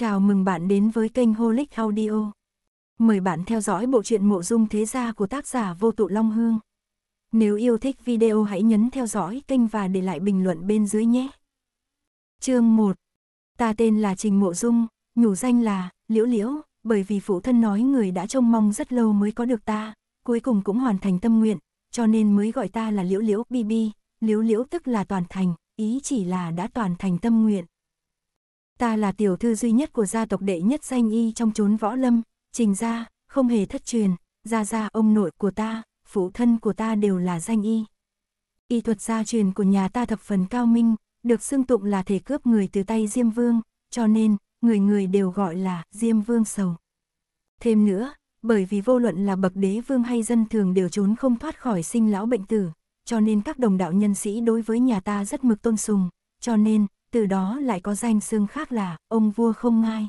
Chào mừng bạn đến với kênh Holic Audio. Mời bạn theo dõi bộ truyện mộ dung thế gia của tác giả Vô Tụ Long Hương. Nếu yêu thích video hãy nhấn theo dõi kênh và để lại bình luận bên dưới nhé. Chương 1 Ta tên là Trình Mộ Dung, nhủ danh là Liễu Liễu, bởi vì phụ thân nói người đã trông mong rất lâu mới có được ta, cuối cùng cũng hoàn thành tâm nguyện, cho nên mới gọi ta là Liễu Liễu BB, Liễu Liễu tức là toàn thành, ý chỉ là đã toàn thành tâm nguyện, ta là tiểu thư duy nhất của gia tộc đệ nhất danh y trong chốn võ lâm, trình gia, không hề thất truyền, gia gia ông nội của ta, phụ thân của ta đều là danh y. Y thuật gia truyền của nhà ta thập phần cao minh, được xưng tụng là thể cướp người từ tay Diêm Vương, cho nên, người người đều gọi là Diêm Vương Sầu. Thêm nữa, bởi vì vô luận là bậc đế vương hay dân thường đều trốn không thoát khỏi sinh lão bệnh tử, cho nên các đồng đạo nhân sĩ đối với nhà ta rất mực tôn sùng, cho nên, từ đó lại có danh xương khác là ông vua không ngai.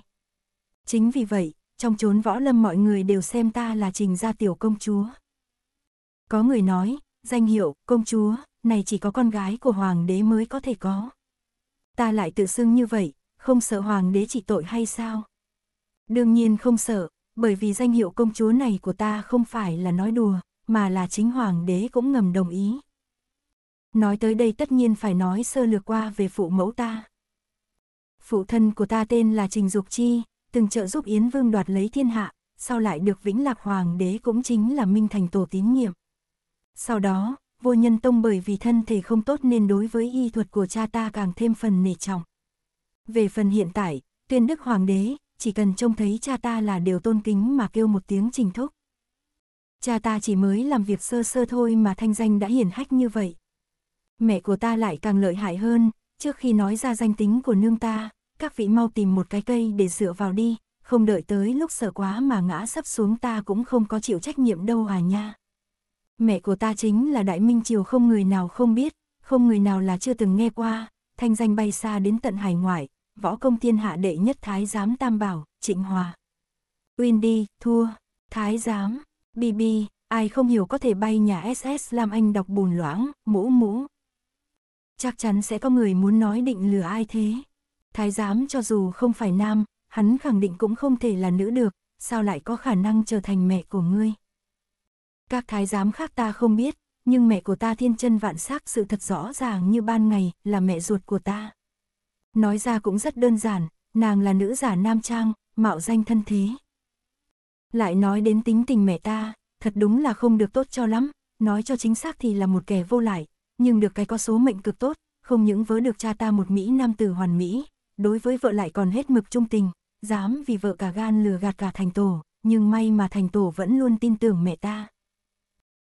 Chính vì vậy, trong chốn võ lâm mọi người đều xem ta là trình gia tiểu công chúa. Có người nói, danh hiệu công chúa này chỉ có con gái của hoàng đế mới có thể có. Ta lại tự xưng như vậy, không sợ hoàng đế chỉ tội hay sao? Đương nhiên không sợ, bởi vì danh hiệu công chúa này của ta không phải là nói đùa, mà là chính hoàng đế cũng ngầm đồng ý. Nói tới đây tất nhiên phải nói sơ lược qua về phụ mẫu ta. Phụ thân của ta tên là Trình Dục Chi, từng trợ giúp Yến Vương đoạt lấy thiên hạ, sau lại được Vĩnh Lạc Hoàng đế cũng chính là Minh Thành Tổ tín nhiệm. Sau đó, vô nhân tông bởi vì thân thể không tốt nên đối với y thuật của cha ta càng thêm phần nể trọng. Về phần hiện tại, tuyên đức hoàng đế, chỉ cần trông thấy cha ta là đều tôn kính mà kêu một tiếng trình thúc. Cha ta chỉ mới làm việc sơ sơ thôi mà thanh danh đã hiển hách như vậy, mẹ của ta lại càng lợi hại hơn, trước khi nói ra danh tính của nương ta, các vị mau tìm một cái cây để dựa vào đi, không đợi tới lúc sợ quá mà ngã sắp xuống ta cũng không có chịu trách nhiệm đâu à nha. Mẹ của ta chính là Đại Minh Triều không người nào không biết, không người nào là chưa từng nghe qua, thanh danh bay xa đến tận hải ngoại, võ công thiên hạ đệ nhất thái giám tam bảo, trịnh hòa. đi thua, thái giám, BB, ai không hiểu có thể bay nhà SS làm anh đọc bùn loãng, mũ mũ, chắc chắn sẽ có người muốn nói định lừa ai thế. Thái giám cho dù không phải nam, hắn khẳng định cũng không thể là nữ được, sao lại có khả năng trở thành mẹ của ngươi. Các thái giám khác ta không biết, nhưng mẹ của ta thiên chân vạn sắc sự thật rõ ràng như ban ngày là mẹ ruột của ta. Nói ra cũng rất đơn giản, nàng là nữ giả nam trang, mạo danh thân thế. Lại nói đến tính tình mẹ ta, thật đúng là không được tốt cho lắm, nói cho chính xác thì là một kẻ vô lại, nhưng được cái có số mệnh cực tốt, không những vớ được cha ta một Mỹ nam tử hoàn Mỹ, đối với vợ lại còn hết mực trung tình, dám vì vợ cả gan lừa gạt cả thành tổ, nhưng may mà thành tổ vẫn luôn tin tưởng mẹ ta.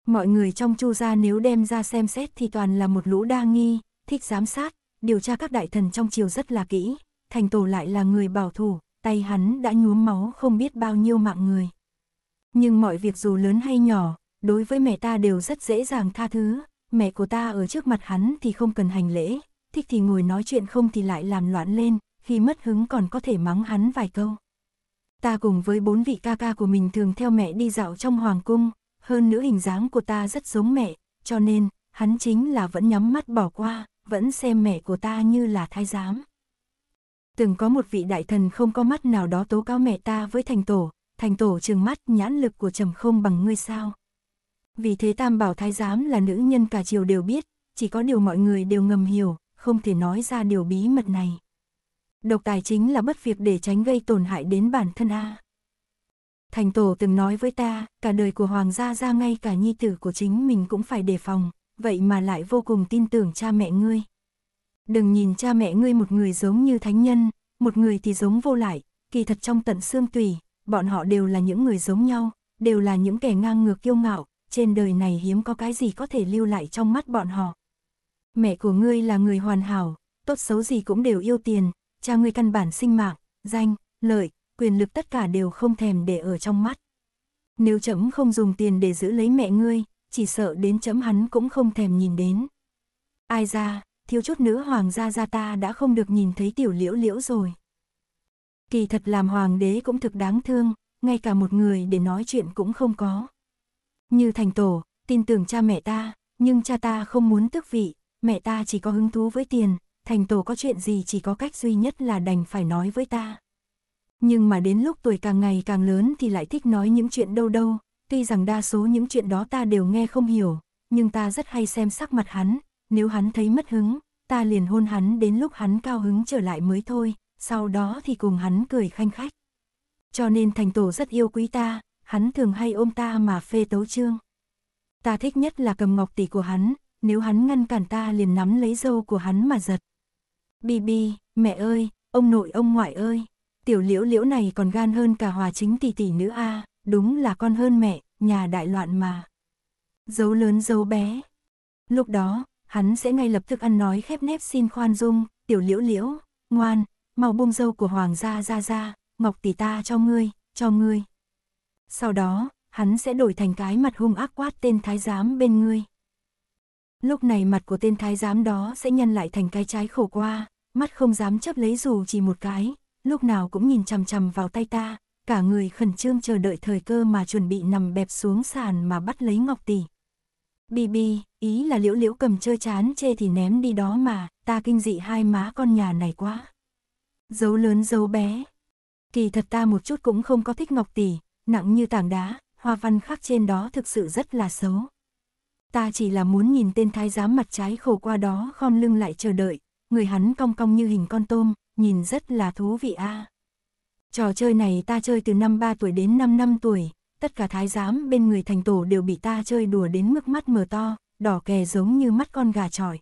Mọi người trong chu gia nếu đem ra xem xét thì toàn là một lũ đa nghi, thích giám sát, điều tra các đại thần trong triều rất là kỹ, thành tổ lại là người bảo thủ, tay hắn đã nhuốm máu không biết bao nhiêu mạng người. Nhưng mọi việc dù lớn hay nhỏ, đối với mẹ ta đều rất dễ dàng tha thứ, mẹ của ta ở trước mặt hắn thì không cần hành lễ, thích thì ngồi nói chuyện không thì lại làm loạn lên, khi mất hứng còn có thể mắng hắn vài câu. Ta cùng với bốn vị ca ca của mình thường theo mẹ đi dạo trong hoàng cung, hơn nữa hình dáng của ta rất giống mẹ, cho nên, hắn chính là vẫn nhắm mắt bỏ qua, vẫn xem mẹ của ta như là thái giám. Từng có một vị đại thần không có mắt nào đó tố cáo mẹ ta với thành tổ, thành tổ trừng mắt nhãn lực của trầm không bằng ngươi sao vì thế Tam Bảo Thái Giám là nữ nhân cả triều đều biết, chỉ có điều mọi người đều ngầm hiểu, không thể nói ra điều bí mật này. Độc tài chính là bất việc để tránh gây tổn hại đến bản thân A. Thành Tổ từng nói với ta, cả đời của Hoàng gia ra ngay cả nhi tử của chính mình cũng phải đề phòng, vậy mà lại vô cùng tin tưởng cha mẹ ngươi. Đừng nhìn cha mẹ ngươi một người giống như thánh nhân, một người thì giống vô lại, kỳ thật trong tận xương tùy, bọn họ đều là những người giống nhau, đều là những kẻ ngang ngược kiêu ngạo, trên đời này hiếm có cái gì có thể lưu lại trong mắt bọn họ. Mẹ của ngươi là người hoàn hảo, tốt xấu gì cũng đều yêu tiền, cha ngươi căn bản sinh mạng, danh, lợi, quyền lực tất cả đều không thèm để ở trong mắt. Nếu chấm không dùng tiền để giữ lấy mẹ ngươi, chỉ sợ đến chấm hắn cũng không thèm nhìn đến. Ai ra, thiếu chút nữa hoàng gia gia ta đã không được nhìn thấy tiểu liễu liễu rồi. Kỳ thật làm hoàng đế cũng thực đáng thương, ngay cả một người để nói chuyện cũng không có. Như thành tổ, tin tưởng cha mẹ ta, nhưng cha ta không muốn tức vị, mẹ ta chỉ có hứng thú với tiền, thành tổ có chuyện gì chỉ có cách duy nhất là đành phải nói với ta. Nhưng mà đến lúc tuổi càng ngày càng lớn thì lại thích nói những chuyện đâu đâu, tuy rằng đa số những chuyện đó ta đều nghe không hiểu, nhưng ta rất hay xem sắc mặt hắn, nếu hắn thấy mất hứng, ta liền hôn hắn đến lúc hắn cao hứng trở lại mới thôi, sau đó thì cùng hắn cười khanh khách. Cho nên thành tổ rất yêu quý ta, hắn thường hay ôm ta mà phê tấu trương. Ta thích nhất là cầm ngọc tỷ của hắn, nếu hắn ngăn cản ta liền nắm lấy dâu của hắn mà giật. Bi bi, mẹ ơi, ông nội ông ngoại ơi, tiểu liễu liễu này còn gan hơn cả hòa chính tỷ tỷ nữ a, à, đúng là con hơn mẹ, nhà đại loạn mà. Dấu lớn dấu bé. Lúc đó, hắn sẽ ngay lập tức ăn nói khép nép xin khoan dung, tiểu liễu liễu, ngoan, mau buông dâu của hoàng gia ra ra, ngọc tỷ ta cho ngươi, cho ngươi. Sau đó, hắn sẽ đổi thành cái mặt hung ác quát tên thái giám bên ngươi. Lúc này mặt của tên thái giám đó sẽ nhăn lại thành cái trái khổ qua, mắt không dám chấp lấy dù chỉ một cái, lúc nào cũng nhìn chằm chằm vào tay ta, cả người khẩn trương chờ đợi thời cơ mà chuẩn bị nằm bẹp xuống sàn mà bắt lấy Ngọc Tỷ. Bì bì, ý là liễu liễu cầm chơi chán chê thì ném đi đó mà, ta kinh dị hai má con nhà này quá. Dấu lớn dấu bé. Kỳ thật ta một chút cũng không có thích Ngọc Tỷ, nặng như tảng đá, hoa văn khắc trên đó thực sự rất là xấu. Ta chỉ là muốn nhìn tên thái giám mặt trái khổ qua đó khom lưng lại chờ đợi, người hắn cong cong như hình con tôm, nhìn rất là thú vị a. À. Trò chơi này ta chơi từ năm 3 tuổi đến 5 năm tuổi, tất cả thái giám bên người thành tổ đều bị ta chơi đùa đến mức mắt mờ to, đỏ kè giống như mắt con gà trọi.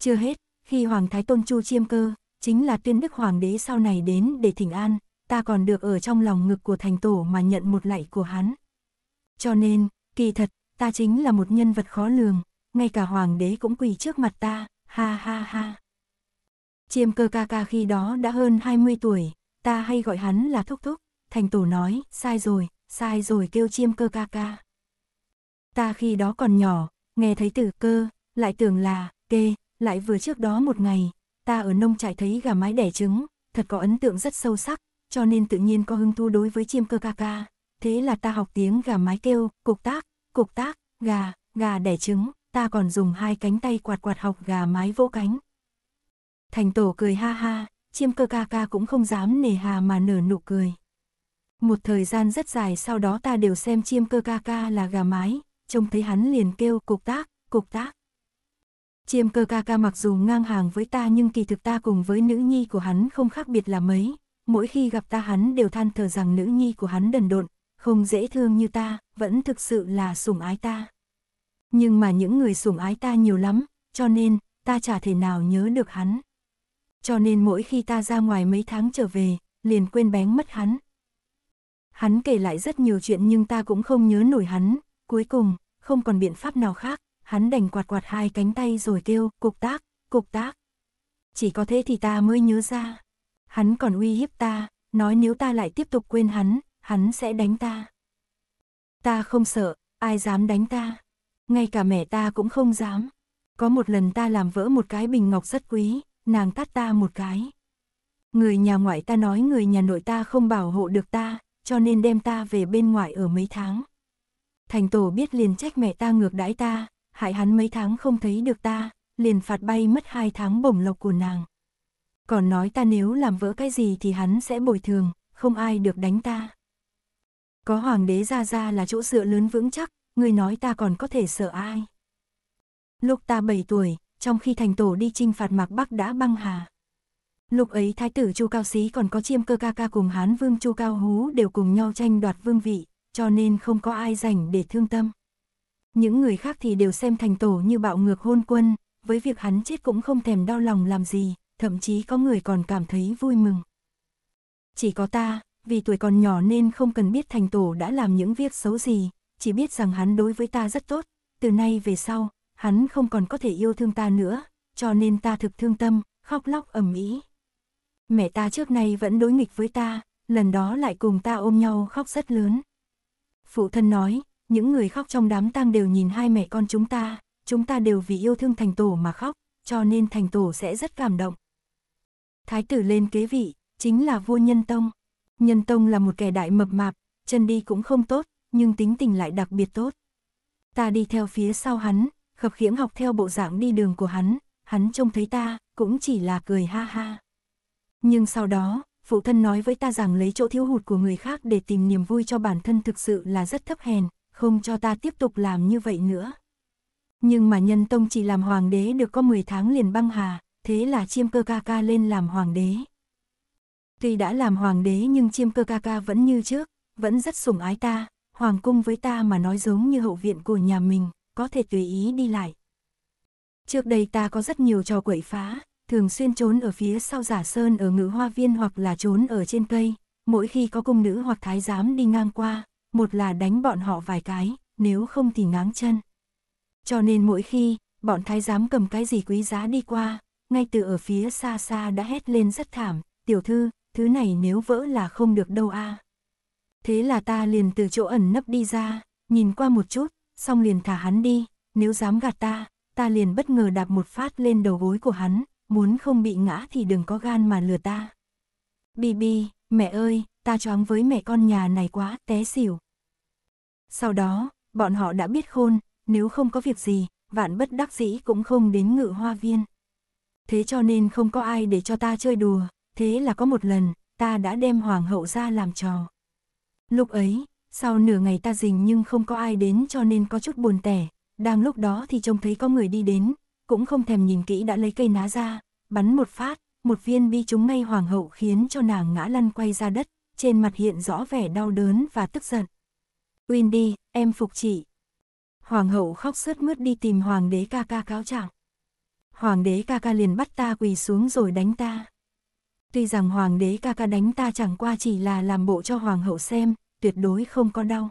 Chưa hết, khi Hoàng Thái Tôn Chu Chiêm Cơ, chính là tuyên đức Hoàng đế sau này đến để thỉnh an, ta còn được ở trong lòng ngực của thành tổ mà nhận một lạy của hắn. Cho nên, kỳ thật, ta chính là một nhân vật khó lường, ngay cả hoàng đế cũng quỳ trước mặt ta, ha ha ha. Chiêm cơ ca ca khi đó đã hơn 20 tuổi, ta hay gọi hắn là thúc thúc, thành tổ nói, sai rồi, sai rồi kêu chiêm cơ ca ca. Ta khi đó còn nhỏ, nghe thấy từ cơ, lại tưởng là, kê, lại vừa trước đó một ngày, ta ở nông trại thấy gà mái đẻ trứng, thật có ấn tượng rất sâu sắc, cho nên tự nhiên có hứng thú đối với chim cơ ca ca. Thế là ta học tiếng gà mái kêu, cục tác, cục tác, gà, gà đẻ trứng, ta còn dùng hai cánh tay quạt quạt học gà mái vỗ cánh. Thành tổ cười ha ha, chim cơ ca ca cũng không dám nề hà mà nở nụ cười. Một thời gian rất dài sau đó ta đều xem chim cơ ca ca là gà mái, trông thấy hắn liền kêu cục tác, cục tác. Chiêm cơ ca ca mặc dù ngang hàng với ta nhưng kỳ thực ta cùng với nữ nhi của hắn không khác biệt là mấy, mỗi khi gặp ta hắn đều than thở rằng nữ nhi của hắn đần độn, không dễ thương như ta, vẫn thực sự là sủng ái ta. Nhưng mà những người sủng ái ta nhiều lắm, cho nên, ta chả thể nào nhớ được hắn. Cho nên mỗi khi ta ra ngoài mấy tháng trở về, liền quên bén mất hắn. Hắn kể lại rất nhiều chuyện nhưng ta cũng không nhớ nổi hắn, cuối cùng, không còn biện pháp nào khác, hắn đành quạt quạt hai cánh tay rồi kêu, cục tác, cục tác. Chỉ có thế thì ta mới nhớ ra hắn còn uy hiếp ta, nói nếu ta lại tiếp tục quên hắn, hắn sẽ đánh ta. Ta không sợ, ai dám đánh ta. Ngay cả mẹ ta cũng không dám. Có một lần ta làm vỡ một cái bình ngọc rất quý, nàng tát ta một cái. Người nhà ngoại ta nói người nhà nội ta không bảo hộ được ta, cho nên đem ta về bên ngoại ở mấy tháng. Thành tổ biết liền trách mẹ ta ngược đãi ta, hại hắn mấy tháng không thấy được ta, liền phạt bay mất hai tháng bổng lộc của nàng còn nói ta nếu làm vỡ cái gì thì hắn sẽ bồi thường, không ai được đánh ta. Có hoàng đế ra ra là chỗ dựa lớn vững chắc, người nói ta còn có thể sợ ai. Lúc ta 7 tuổi, trong khi thành tổ đi chinh phạt mạc Bắc đã băng hà. Lúc ấy thái tử Chu Cao Xí còn có chiêm cơ ca ca cùng Hán Vương Chu Cao Hú đều cùng nhau tranh đoạt vương vị, cho nên không có ai rảnh để thương tâm. Những người khác thì đều xem thành tổ như bạo ngược hôn quân, với việc hắn chết cũng không thèm đau lòng làm gì, thậm chí có người còn cảm thấy vui mừng. Chỉ có ta, vì tuổi còn nhỏ nên không cần biết thành tổ đã làm những việc xấu gì, chỉ biết rằng hắn đối với ta rất tốt, từ nay về sau, hắn không còn có thể yêu thương ta nữa, cho nên ta thực thương tâm, khóc lóc ầm ĩ. Mẹ ta trước nay vẫn đối nghịch với ta, lần đó lại cùng ta ôm nhau khóc rất lớn. Phụ thân nói, những người khóc trong đám tang đều nhìn hai mẹ con chúng ta, chúng ta đều vì yêu thương thành tổ mà khóc, cho nên thành tổ sẽ rất cảm động. Thái tử lên kế vị, chính là vua Nhân Tông. Nhân Tông là một kẻ đại mập mạp, chân đi cũng không tốt, nhưng tính tình lại đặc biệt tốt. Ta đi theo phía sau hắn, khập khiễng học theo bộ dạng đi đường của hắn, hắn trông thấy ta, cũng chỉ là cười ha ha. Nhưng sau đó, phụ thân nói với ta rằng lấy chỗ thiếu hụt của người khác để tìm niềm vui cho bản thân thực sự là rất thấp hèn, không cho ta tiếp tục làm như vậy nữa. Nhưng mà nhân tông chỉ làm hoàng đế được có 10 tháng liền băng hà, thế là chiêm cơ ca ca lên làm hoàng đế. Tuy đã làm hoàng đế nhưng chiêm cơ ca ca vẫn như trước, vẫn rất sủng ái ta, hoàng cung với ta mà nói giống như hậu viện của nhà mình, có thể tùy ý đi lại. Trước đây ta có rất nhiều trò quậy phá, thường xuyên trốn ở phía sau giả sơn ở ngự hoa viên hoặc là trốn ở trên cây, mỗi khi có cung nữ hoặc thái giám đi ngang qua, một là đánh bọn họ vài cái, nếu không thì ngáng chân. Cho nên mỗi khi, bọn thái giám cầm cái gì quý giá đi qua, ngay từ ở phía xa xa đã hét lên rất thảm, tiểu thư, thứ này nếu vỡ là không được đâu a. À. Thế là ta liền từ chỗ ẩn nấp đi ra, nhìn qua một chút, xong liền thả hắn đi, nếu dám gạt ta, ta liền bất ngờ đạp một phát lên đầu gối của hắn, muốn không bị ngã thì đừng có gan mà lừa ta. Bì bì, mẹ ơi, ta choáng với mẹ con nhà này quá, té xỉu. Sau đó, bọn họ đã biết khôn, nếu không có việc gì, vạn bất đắc dĩ cũng không đến ngự hoa viên thế cho nên không có ai để cho ta chơi đùa, thế là có một lần, ta đã đem hoàng hậu ra làm trò. Lúc ấy, sau nửa ngày ta dình nhưng không có ai đến cho nên có chút buồn tẻ, đang lúc đó thì trông thấy có người đi đến, cũng không thèm nhìn kỹ đã lấy cây ná ra, bắn một phát, một viên bi trúng ngay hoàng hậu khiến cho nàng ngã lăn quay ra đất, trên mặt hiện rõ vẻ đau đớn và tức giận. đi em phục chị. Hoàng hậu khóc sướt mướt đi tìm hoàng đế ca ca cáo trạng hoàng đế ca ca liền bắt ta quỳ xuống rồi đánh ta. Tuy rằng hoàng đế ca ca đánh ta chẳng qua chỉ là làm bộ cho hoàng hậu xem, tuyệt đối không có đau.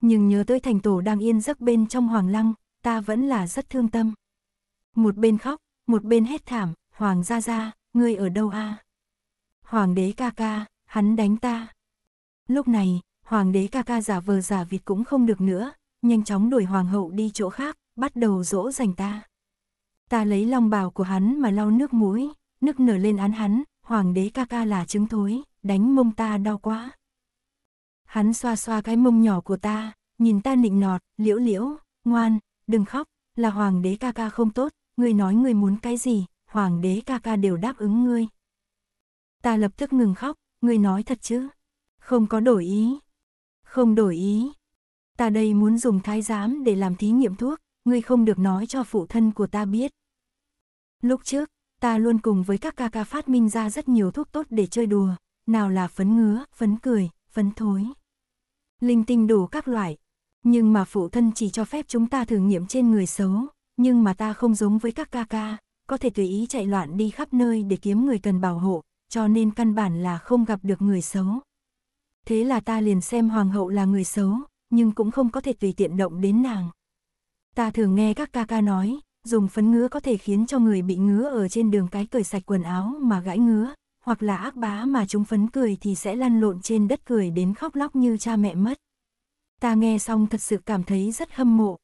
Nhưng nhớ tới thành tổ đang yên giấc bên trong hoàng lăng, ta vẫn là rất thương tâm. Một bên khóc, một bên hét thảm, hoàng gia gia, ngươi ở đâu a? Hoàng đế ca ca, hắn đánh ta. Lúc này, hoàng đế ca ca giả vờ giả vịt cũng không được nữa, nhanh chóng đuổi hoàng hậu đi chỗ khác, bắt đầu dỗ dành ta. Ta lấy long bào của hắn mà lau nước mũi, nước nở lên án hắn, hoàng đế ca ca là trứng thối, đánh mông ta đau quá. Hắn xoa xoa cái mông nhỏ của ta, nhìn ta nịnh nọt, liễu liễu, ngoan, đừng khóc, là hoàng đế ca ca không tốt, ngươi nói ngươi muốn cái gì, hoàng đế ca ca đều đáp ứng ngươi. Ta lập tức ngừng khóc, ngươi nói thật chứ? Không có đổi ý. Không đổi ý. Ta đây muốn dùng thái giám để làm thí nghiệm thuốc, ngươi không được nói cho phụ thân của ta biết. Lúc trước, ta luôn cùng với các ca ca phát minh ra rất nhiều thuốc tốt để chơi đùa, nào là phấn ngứa, phấn cười, phấn thối. Linh tinh đủ các loại, nhưng mà phụ thân chỉ cho phép chúng ta thử nghiệm trên người xấu, nhưng mà ta không giống với các ca ca, có thể tùy ý chạy loạn đi khắp nơi để kiếm người cần bảo hộ, cho nên căn bản là không gặp được người xấu. Thế là ta liền xem hoàng hậu là người xấu, nhưng cũng không có thể tùy tiện động đến nàng. Ta thường nghe các ca ca nói, dùng phấn ngứa có thể khiến cho người bị ngứa ở trên đường cái cởi sạch quần áo mà gãi ngứa, hoặc là ác bá mà chúng phấn cười thì sẽ lăn lộn trên đất cười đến khóc lóc như cha mẹ mất. Ta nghe xong thật sự cảm thấy rất hâm mộ.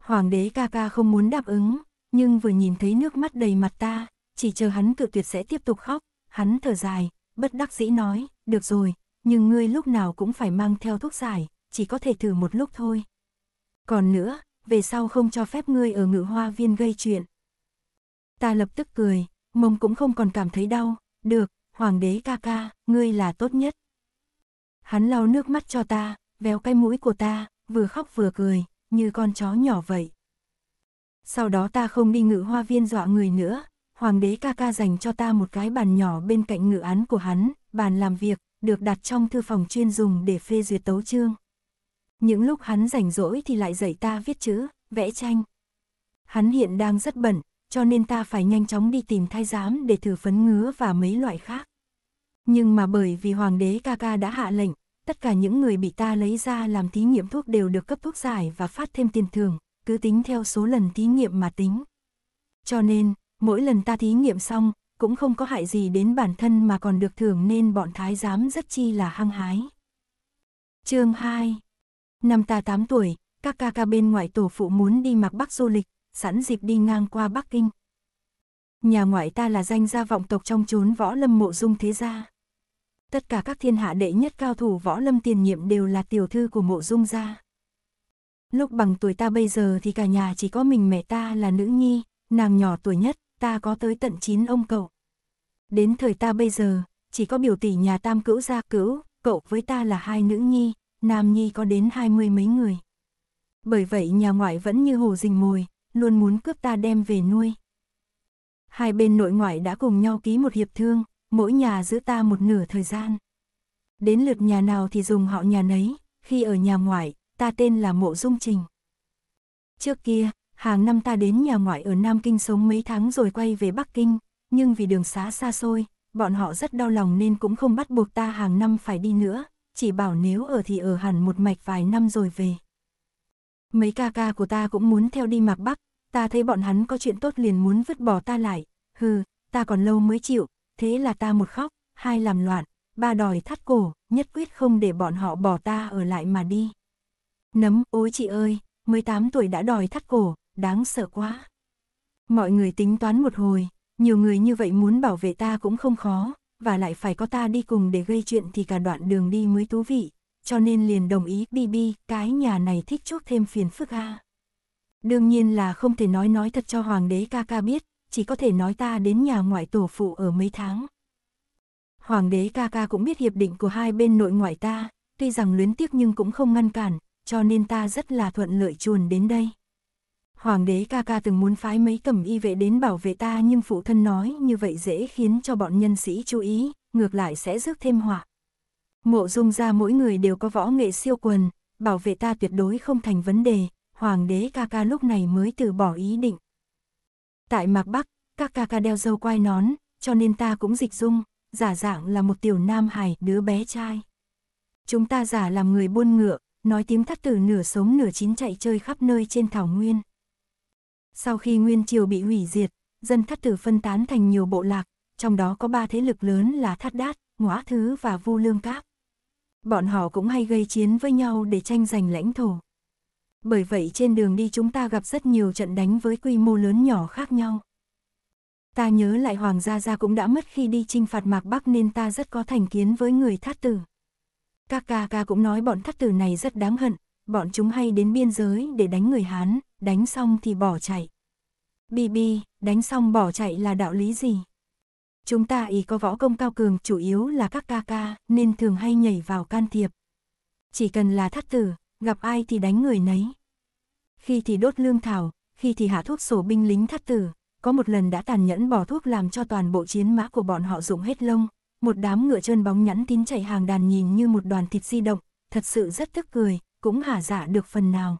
Hoàng đế ca ca không muốn đáp ứng, nhưng vừa nhìn thấy nước mắt đầy mặt ta, chỉ chờ hắn cự tuyệt sẽ tiếp tục khóc, hắn thở dài, bất đắc dĩ nói, được rồi, nhưng ngươi lúc nào cũng phải mang theo thuốc giải, chỉ có thể thử một lúc thôi. Còn nữa, về sau không cho phép ngươi ở ngự hoa viên gây chuyện. Ta lập tức cười, mông cũng không còn cảm thấy đau, được, hoàng đế ca ca, ngươi là tốt nhất. Hắn lau nước mắt cho ta, véo cái mũi của ta, vừa khóc vừa cười, như con chó nhỏ vậy. Sau đó ta không đi ngự hoa viên dọa người nữa, hoàng đế ca ca dành cho ta một cái bàn nhỏ bên cạnh ngự án của hắn, bàn làm việc, được đặt trong thư phòng chuyên dùng để phê duyệt tấu chương. Những lúc hắn rảnh rỗi thì lại dạy ta viết chữ, vẽ tranh. Hắn hiện đang rất bẩn, cho nên ta phải nhanh chóng đi tìm thái giám để thử phấn ngứa và mấy loại khác. Nhưng mà bởi vì hoàng đế ca ca đã hạ lệnh, tất cả những người bị ta lấy ra làm thí nghiệm thuốc đều được cấp thuốc giải và phát thêm tiền thưởng, cứ tính theo số lần thí nghiệm mà tính. Cho nên, mỗi lần ta thí nghiệm xong, cũng không có hại gì đến bản thân mà còn được thưởng nên bọn thái giám rất chi là hăng hái. Chương 2 Năm ta 8 tuổi, các ca ca bên ngoại tổ phụ muốn đi mặc Bắc du lịch, sẵn dịp đi ngang qua Bắc Kinh. Nhà ngoại ta là danh gia vọng tộc trong chốn võ lâm mộ dung thế gia. Tất cả các thiên hạ đệ nhất cao thủ võ lâm tiền nhiệm đều là tiểu thư của mộ dung gia. Lúc bằng tuổi ta bây giờ thì cả nhà chỉ có mình mẹ ta là nữ nhi, nàng nhỏ tuổi nhất, ta có tới tận 9 ông cậu. Đến thời ta bây giờ, chỉ có biểu tỷ nhà tam cữu gia cữu, cậu với ta là hai nữ nhi, Nam Nhi có đến hai mươi mấy người. Bởi vậy nhà ngoại vẫn như hồ rình mồi, luôn muốn cướp ta đem về nuôi. Hai bên nội ngoại đã cùng nhau ký một hiệp thương, mỗi nhà giữ ta một nửa thời gian. Đến lượt nhà nào thì dùng họ nhà nấy, khi ở nhà ngoại, ta tên là Mộ Dung Trình. Trước kia, hàng năm ta đến nhà ngoại ở Nam Kinh sống mấy tháng rồi quay về Bắc Kinh, nhưng vì đường xá xa xôi, bọn họ rất đau lòng nên cũng không bắt buộc ta hàng năm phải đi nữa, chỉ bảo nếu ở thì ở hẳn một mạch vài năm rồi về. Mấy ca ca của ta cũng muốn theo đi mạc bắc, ta thấy bọn hắn có chuyện tốt liền muốn vứt bỏ ta lại, hừ, ta còn lâu mới chịu, thế là ta một khóc, hai làm loạn, ba đòi thắt cổ, nhất quyết không để bọn họ bỏ ta ở lại mà đi. Nấm, ôi chị ơi, 18 tuổi đã đòi thắt cổ, đáng sợ quá. Mọi người tính toán một hồi, nhiều người như vậy muốn bảo vệ ta cũng không khó, và lại phải có ta đi cùng để gây chuyện thì cả đoạn đường đi mới thú vị, cho nên liền đồng ý BB, cái nhà này thích chút thêm phiền phức ha. Đương nhiên là không thể nói nói thật cho hoàng đế ca ca biết, chỉ có thể nói ta đến nhà ngoại tổ phụ ở mấy tháng. Hoàng đế ca ca cũng biết hiệp định của hai bên nội ngoại ta, tuy rằng luyến tiếc nhưng cũng không ngăn cản, cho nên ta rất là thuận lợi chuồn đến đây hoàng đế ca ca từng muốn phái mấy cầm y vệ đến bảo vệ ta nhưng phụ thân nói như vậy dễ khiến cho bọn nhân sĩ chú ý, ngược lại sẽ rước thêm họa. Mộ dung ra mỗi người đều có võ nghệ siêu quần, bảo vệ ta tuyệt đối không thành vấn đề, hoàng đế ca ca lúc này mới từ bỏ ý định. Tại mạc Bắc, các ca ca đeo dâu quai nón, cho nên ta cũng dịch dung, giả dạng là một tiểu nam hài đứa bé trai. Chúng ta giả làm người buôn ngựa, nói tiếng thắt tử nửa sống nửa chín chạy chơi khắp nơi trên thảo nguyên. Sau khi Nguyên Triều bị hủy diệt, dân thắt tử phân tán thành nhiều bộ lạc, trong đó có ba thế lực lớn là Thắt Đát, Ngõa Thứ và Vu Lương Cáp. Bọn họ cũng hay gây chiến với nhau để tranh giành lãnh thổ. Bởi vậy trên đường đi chúng ta gặp rất nhiều trận đánh với quy mô lớn nhỏ khác nhau. Ta nhớ lại Hoàng Gia Gia cũng đã mất khi đi chinh phạt Mạc Bắc nên ta rất có thành kiến với người thát tử. Các ca ca cũng nói bọn thát tử này rất đáng hận, bọn chúng hay đến biên giới để đánh người Hán, đánh xong thì bỏ chạy. BB, đánh xong bỏ chạy là đạo lý gì? Chúng ta ý có võ công cao cường chủ yếu là các ca ca nên thường hay nhảy vào can thiệp. Chỉ cần là thắt tử, gặp ai thì đánh người nấy. Khi thì đốt lương thảo, khi thì hạ thuốc sổ binh lính thắt tử, có một lần đã tàn nhẫn bỏ thuốc làm cho toàn bộ chiến mã của bọn họ rụng hết lông, một đám ngựa trơn bóng nhẵn tín chạy hàng đàn nhìn như một đoàn thịt di động, thật sự rất tức cười, cũng hả giả dạ được phần nào.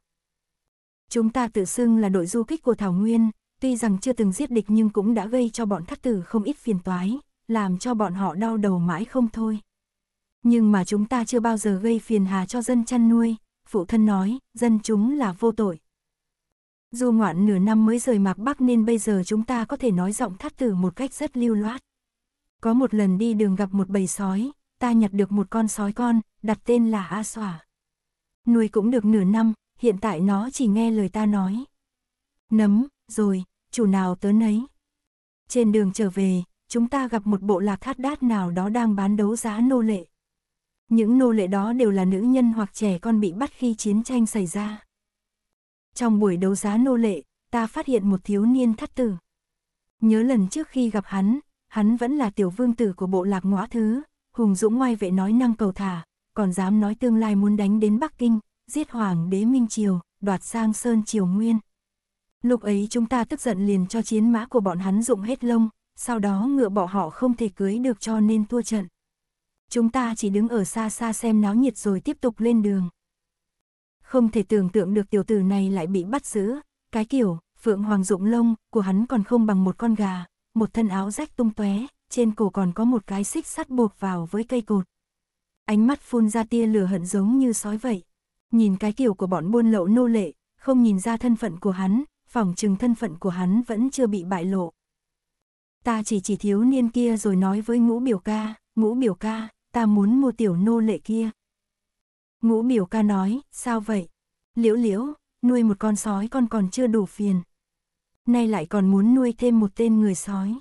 Chúng ta tự xưng là đội du kích của Thảo Nguyên, tuy rằng chưa từng giết địch nhưng cũng đã gây cho bọn thắt tử không ít phiền toái, làm cho bọn họ đau đầu mãi không thôi. Nhưng mà chúng ta chưa bao giờ gây phiền hà cho dân chăn nuôi, phụ thân nói, dân chúng là vô tội. du ngoạn nửa năm mới rời mạc Bắc nên bây giờ chúng ta có thể nói giọng thắt tử một cách rất lưu loát. Có một lần đi đường gặp một bầy sói, ta nhặt được một con sói con, đặt tên là A Xỏa. Nuôi cũng được nửa năm, hiện tại nó chỉ nghe lời ta nói. Nấm, rồi, chủ nào tớ nấy. Trên đường trở về, chúng ta gặp một bộ lạc thát đát nào đó đang bán đấu giá nô lệ. Những nô lệ đó đều là nữ nhân hoặc trẻ con bị bắt khi chiến tranh xảy ra. Trong buổi đấu giá nô lệ, ta phát hiện một thiếu niên thắt tử. Nhớ lần trước khi gặp hắn, hắn vẫn là tiểu vương tử của bộ lạc ngõ thứ, hùng dũng ngoài vệ nói năng cầu thả, còn dám nói tương lai muốn đánh đến Bắc Kinh, giết hoàng đế Minh Triều, đoạt sang Sơn Triều Nguyên. Lúc ấy chúng ta tức giận liền cho chiến mã của bọn hắn dụng hết lông, sau đó ngựa bỏ họ không thể cưới được cho nên thua trận. Chúng ta chỉ đứng ở xa xa xem náo nhiệt rồi tiếp tục lên đường. Không thể tưởng tượng được tiểu tử này lại bị bắt giữ, cái kiểu, phượng hoàng dụng lông của hắn còn không bằng một con gà, một thân áo rách tung tóe, trên cổ còn có một cái xích sắt buộc vào với cây cột. Ánh mắt phun ra tia lửa hận giống như sói vậy nhìn cái kiểu của bọn buôn lậu nô lệ, không nhìn ra thân phận của hắn, phỏng chừng thân phận của hắn vẫn chưa bị bại lộ. Ta chỉ chỉ thiếu niên kia rồi nói với ngũ biểu ca, ngũ biểu ca, ta muốn mua tiểu nô lệ kia. Ngũ biểu ca nói, sao vậy? Liễu liễu, nuôi một con sói con còn chưa đủ phiền. Nay lại còn muốn nuôi thêm một tên người sói.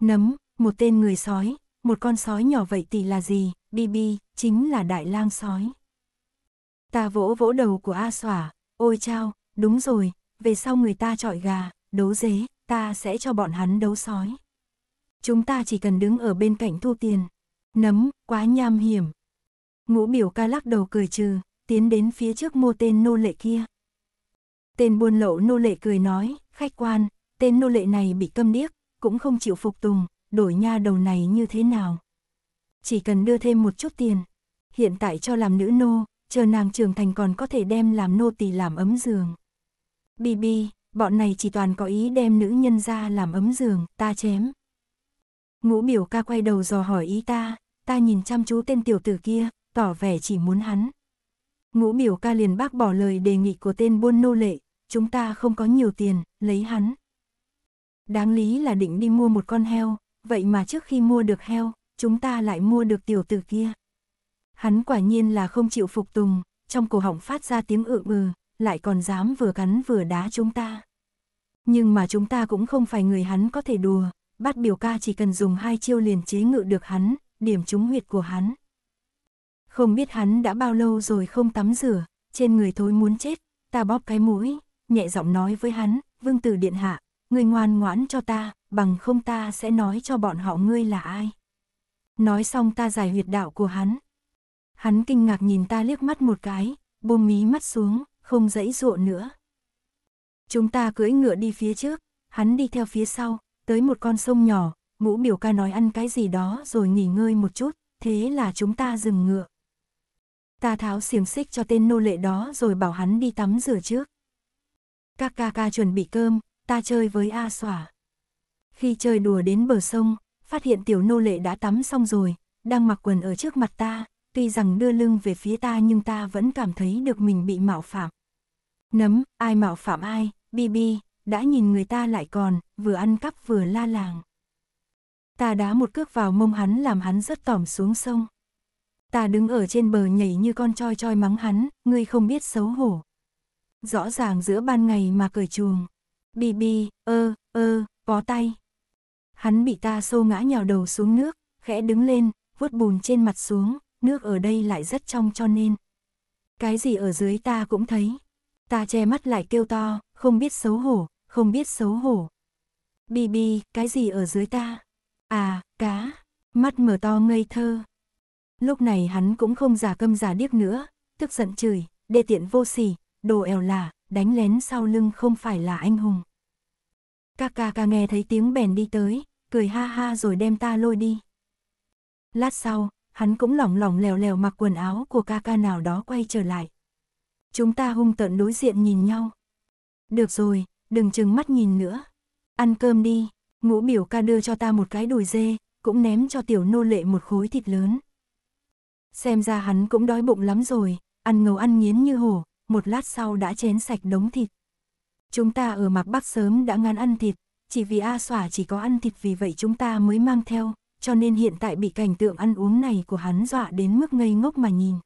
Nấm, một tên người sói, một con sói nhỏ vậy thì là gì, bi bi chính là đại lang sói. Ta vỗ vỗ đầu của A xỏa, ôi chao, đúng rồi, về sau người ta chọi gà, đấu dế, ta sẽ cho bọn hắn đấu sói. Chúng ta chỉ cần đứng ở bên cạnh thu tiền. Nấm, quá nham hiểm. Ngũ biểu ca lắc đầu cười trừ, tiến đến phía trước mua tên nô lệ kia. Tên buôn lậu nô lệ cười nói, khách quan, tên nô lệ này bị câm điếc, cũng không chịu phục tùng, đổi nha đầu này như thế nào. Chỉ cần đưa thêm một chút tiền, hiện tại cho làm nữ nô, chờ nàng trưởng thành còn có thể đem làm nô tỳ làm ấm giường. Bibi, bọn này chỉ toàn có ý đem nữ nhân ra làm ấm giường, ta chém. Ngũ biểu ca quay đầu dò hỏi ý ta, ta nhìn chăm chú tên tiểu tử kia, tỏ vẻ chỉ muốn hắn. Ngũ biểu ca liền bác bỏ lời đề nghị của tên buôn nô lệ, chúng ta không có nhiều tiền, lấy hắn. Đáng lý là định đi mua một con heo, vậy mà trước khi mua được heo, chúng ta lại mua được tiểu tử kia. Hắn quả nhiên là không chịu phục tùng, trong cổ họng phát ra tiếng ự ừ, lại còn dám vừa cắn vừa đá chúng ta. Nhưng mà chúng ta cũng không phải người hắn có thể đùa, bắt biểu ca chỉ cần dùng hai chiêu liền chế ngự được hắn, điểm trúng huyệt của hắn. Không biết hắn đã bao lâu rồi không tắm rửa, trên người thối muốn chết, ta bóp cái mũi, nhẹ giọng nói với hắn, vương tử điện hạ, ngươi ngoan ngoãn cho ta, bằng không ta sẽ nói cho bọn họ ngươi là ai. Nói xong ta giải huyệt đạo của hắn. Hắn kinh ngạc nhìn ta liếc mắt một cái, buông mí mắt xuống, không dãy dụa nữa. Chúng ta cưỡi ngựa đi phía trước, hắn đi theo phía sau, tới một con sông nhỏ, ngũ biểu ca nói ăn cái gì đó rồi nghỉ ngơi một chút, thế là chúng ta dừng ngựa. Ta tháo xiềng xích cho tên nô lệ đó rồi bảo hắn đi tắm rửa trước. Các ca ca chuẩn bị cơm, ta chơi với A xỏa. Khi chơi đùa đến bờ sông, phát hiện tiểu nô lệ đã tắm xong rồi, đang mặc quần ở trước mặt ta, tuy rằng đưa lưng về phía ta nhưng ta vẫn cảm thấy được mình bị mạo phạm. Nấm, ai mạo phạm ai, BB, đã nhìn người ta lại còn, vừa ăn cắp vừa la làng. Ta đá một cước vào mông hắn làm hắn rớt tỏm xuống sông. Ta đứng ở trên bờ nhảy như con choi choi mắng hắn, ngươi không biết xấu hổ. Rõ ràng giữa ban ngày mà cởi chuồng. bi bi ơ, ơ, có tay. Hắn bị ta xô ngã nhào đầu xuống nước, khẽ đứng lên, vuốt bùn trên mặt xuống, nước ở đây lại rất trong cho nên. Cái gì ở dưới ta cũng thấy. Ta che mắt lại kêu to, không biết xấu hổ, không biết xấu hổ. bi bi cái gì ở dưới ta? À, cá, mắt mở to ngây thơ. Lúc này hắn cũng không giả câm giả điếc nữa, tức giận chửi, đê tiện vô sỉ, đồ ẻo lả, đánh lén sau lưng không phải là anh hùng. Các ca ca nghe thấy tiếng bèn đi tới, cười ha ha rồi đem ta lôi đi. Lát sau, hắn cũng lỏng lỏng lèo lèo mặc quần áo của ca ca nào đó quay trở lại. Chúng ta hung tợn đối diện nhìn nhau. Được rồi, đừng chừng mắt nhìn nữa. Ăn cơm đi, ngũ biểu ca đưa cho ta một cái đùi dê, cũng ném cho tiểu nô lệ một khối thịt lớn. Xem ra hắn cũng đói bụng lắm rồi, ăn ngầu ăn nghiến như hổ, một lát sau đã chén sạch đống thịt. Chúng ta ở mặt bắc sớm đã ngán ăn thịt, chỉ vì A xỏa chỉ có ăn thịt vì vậy chúng ta mới mang theo, cho nên hiện tại bị cảnh tượng ăn uống này của hắn dọa đến mức ngây ngốc mà nhìn.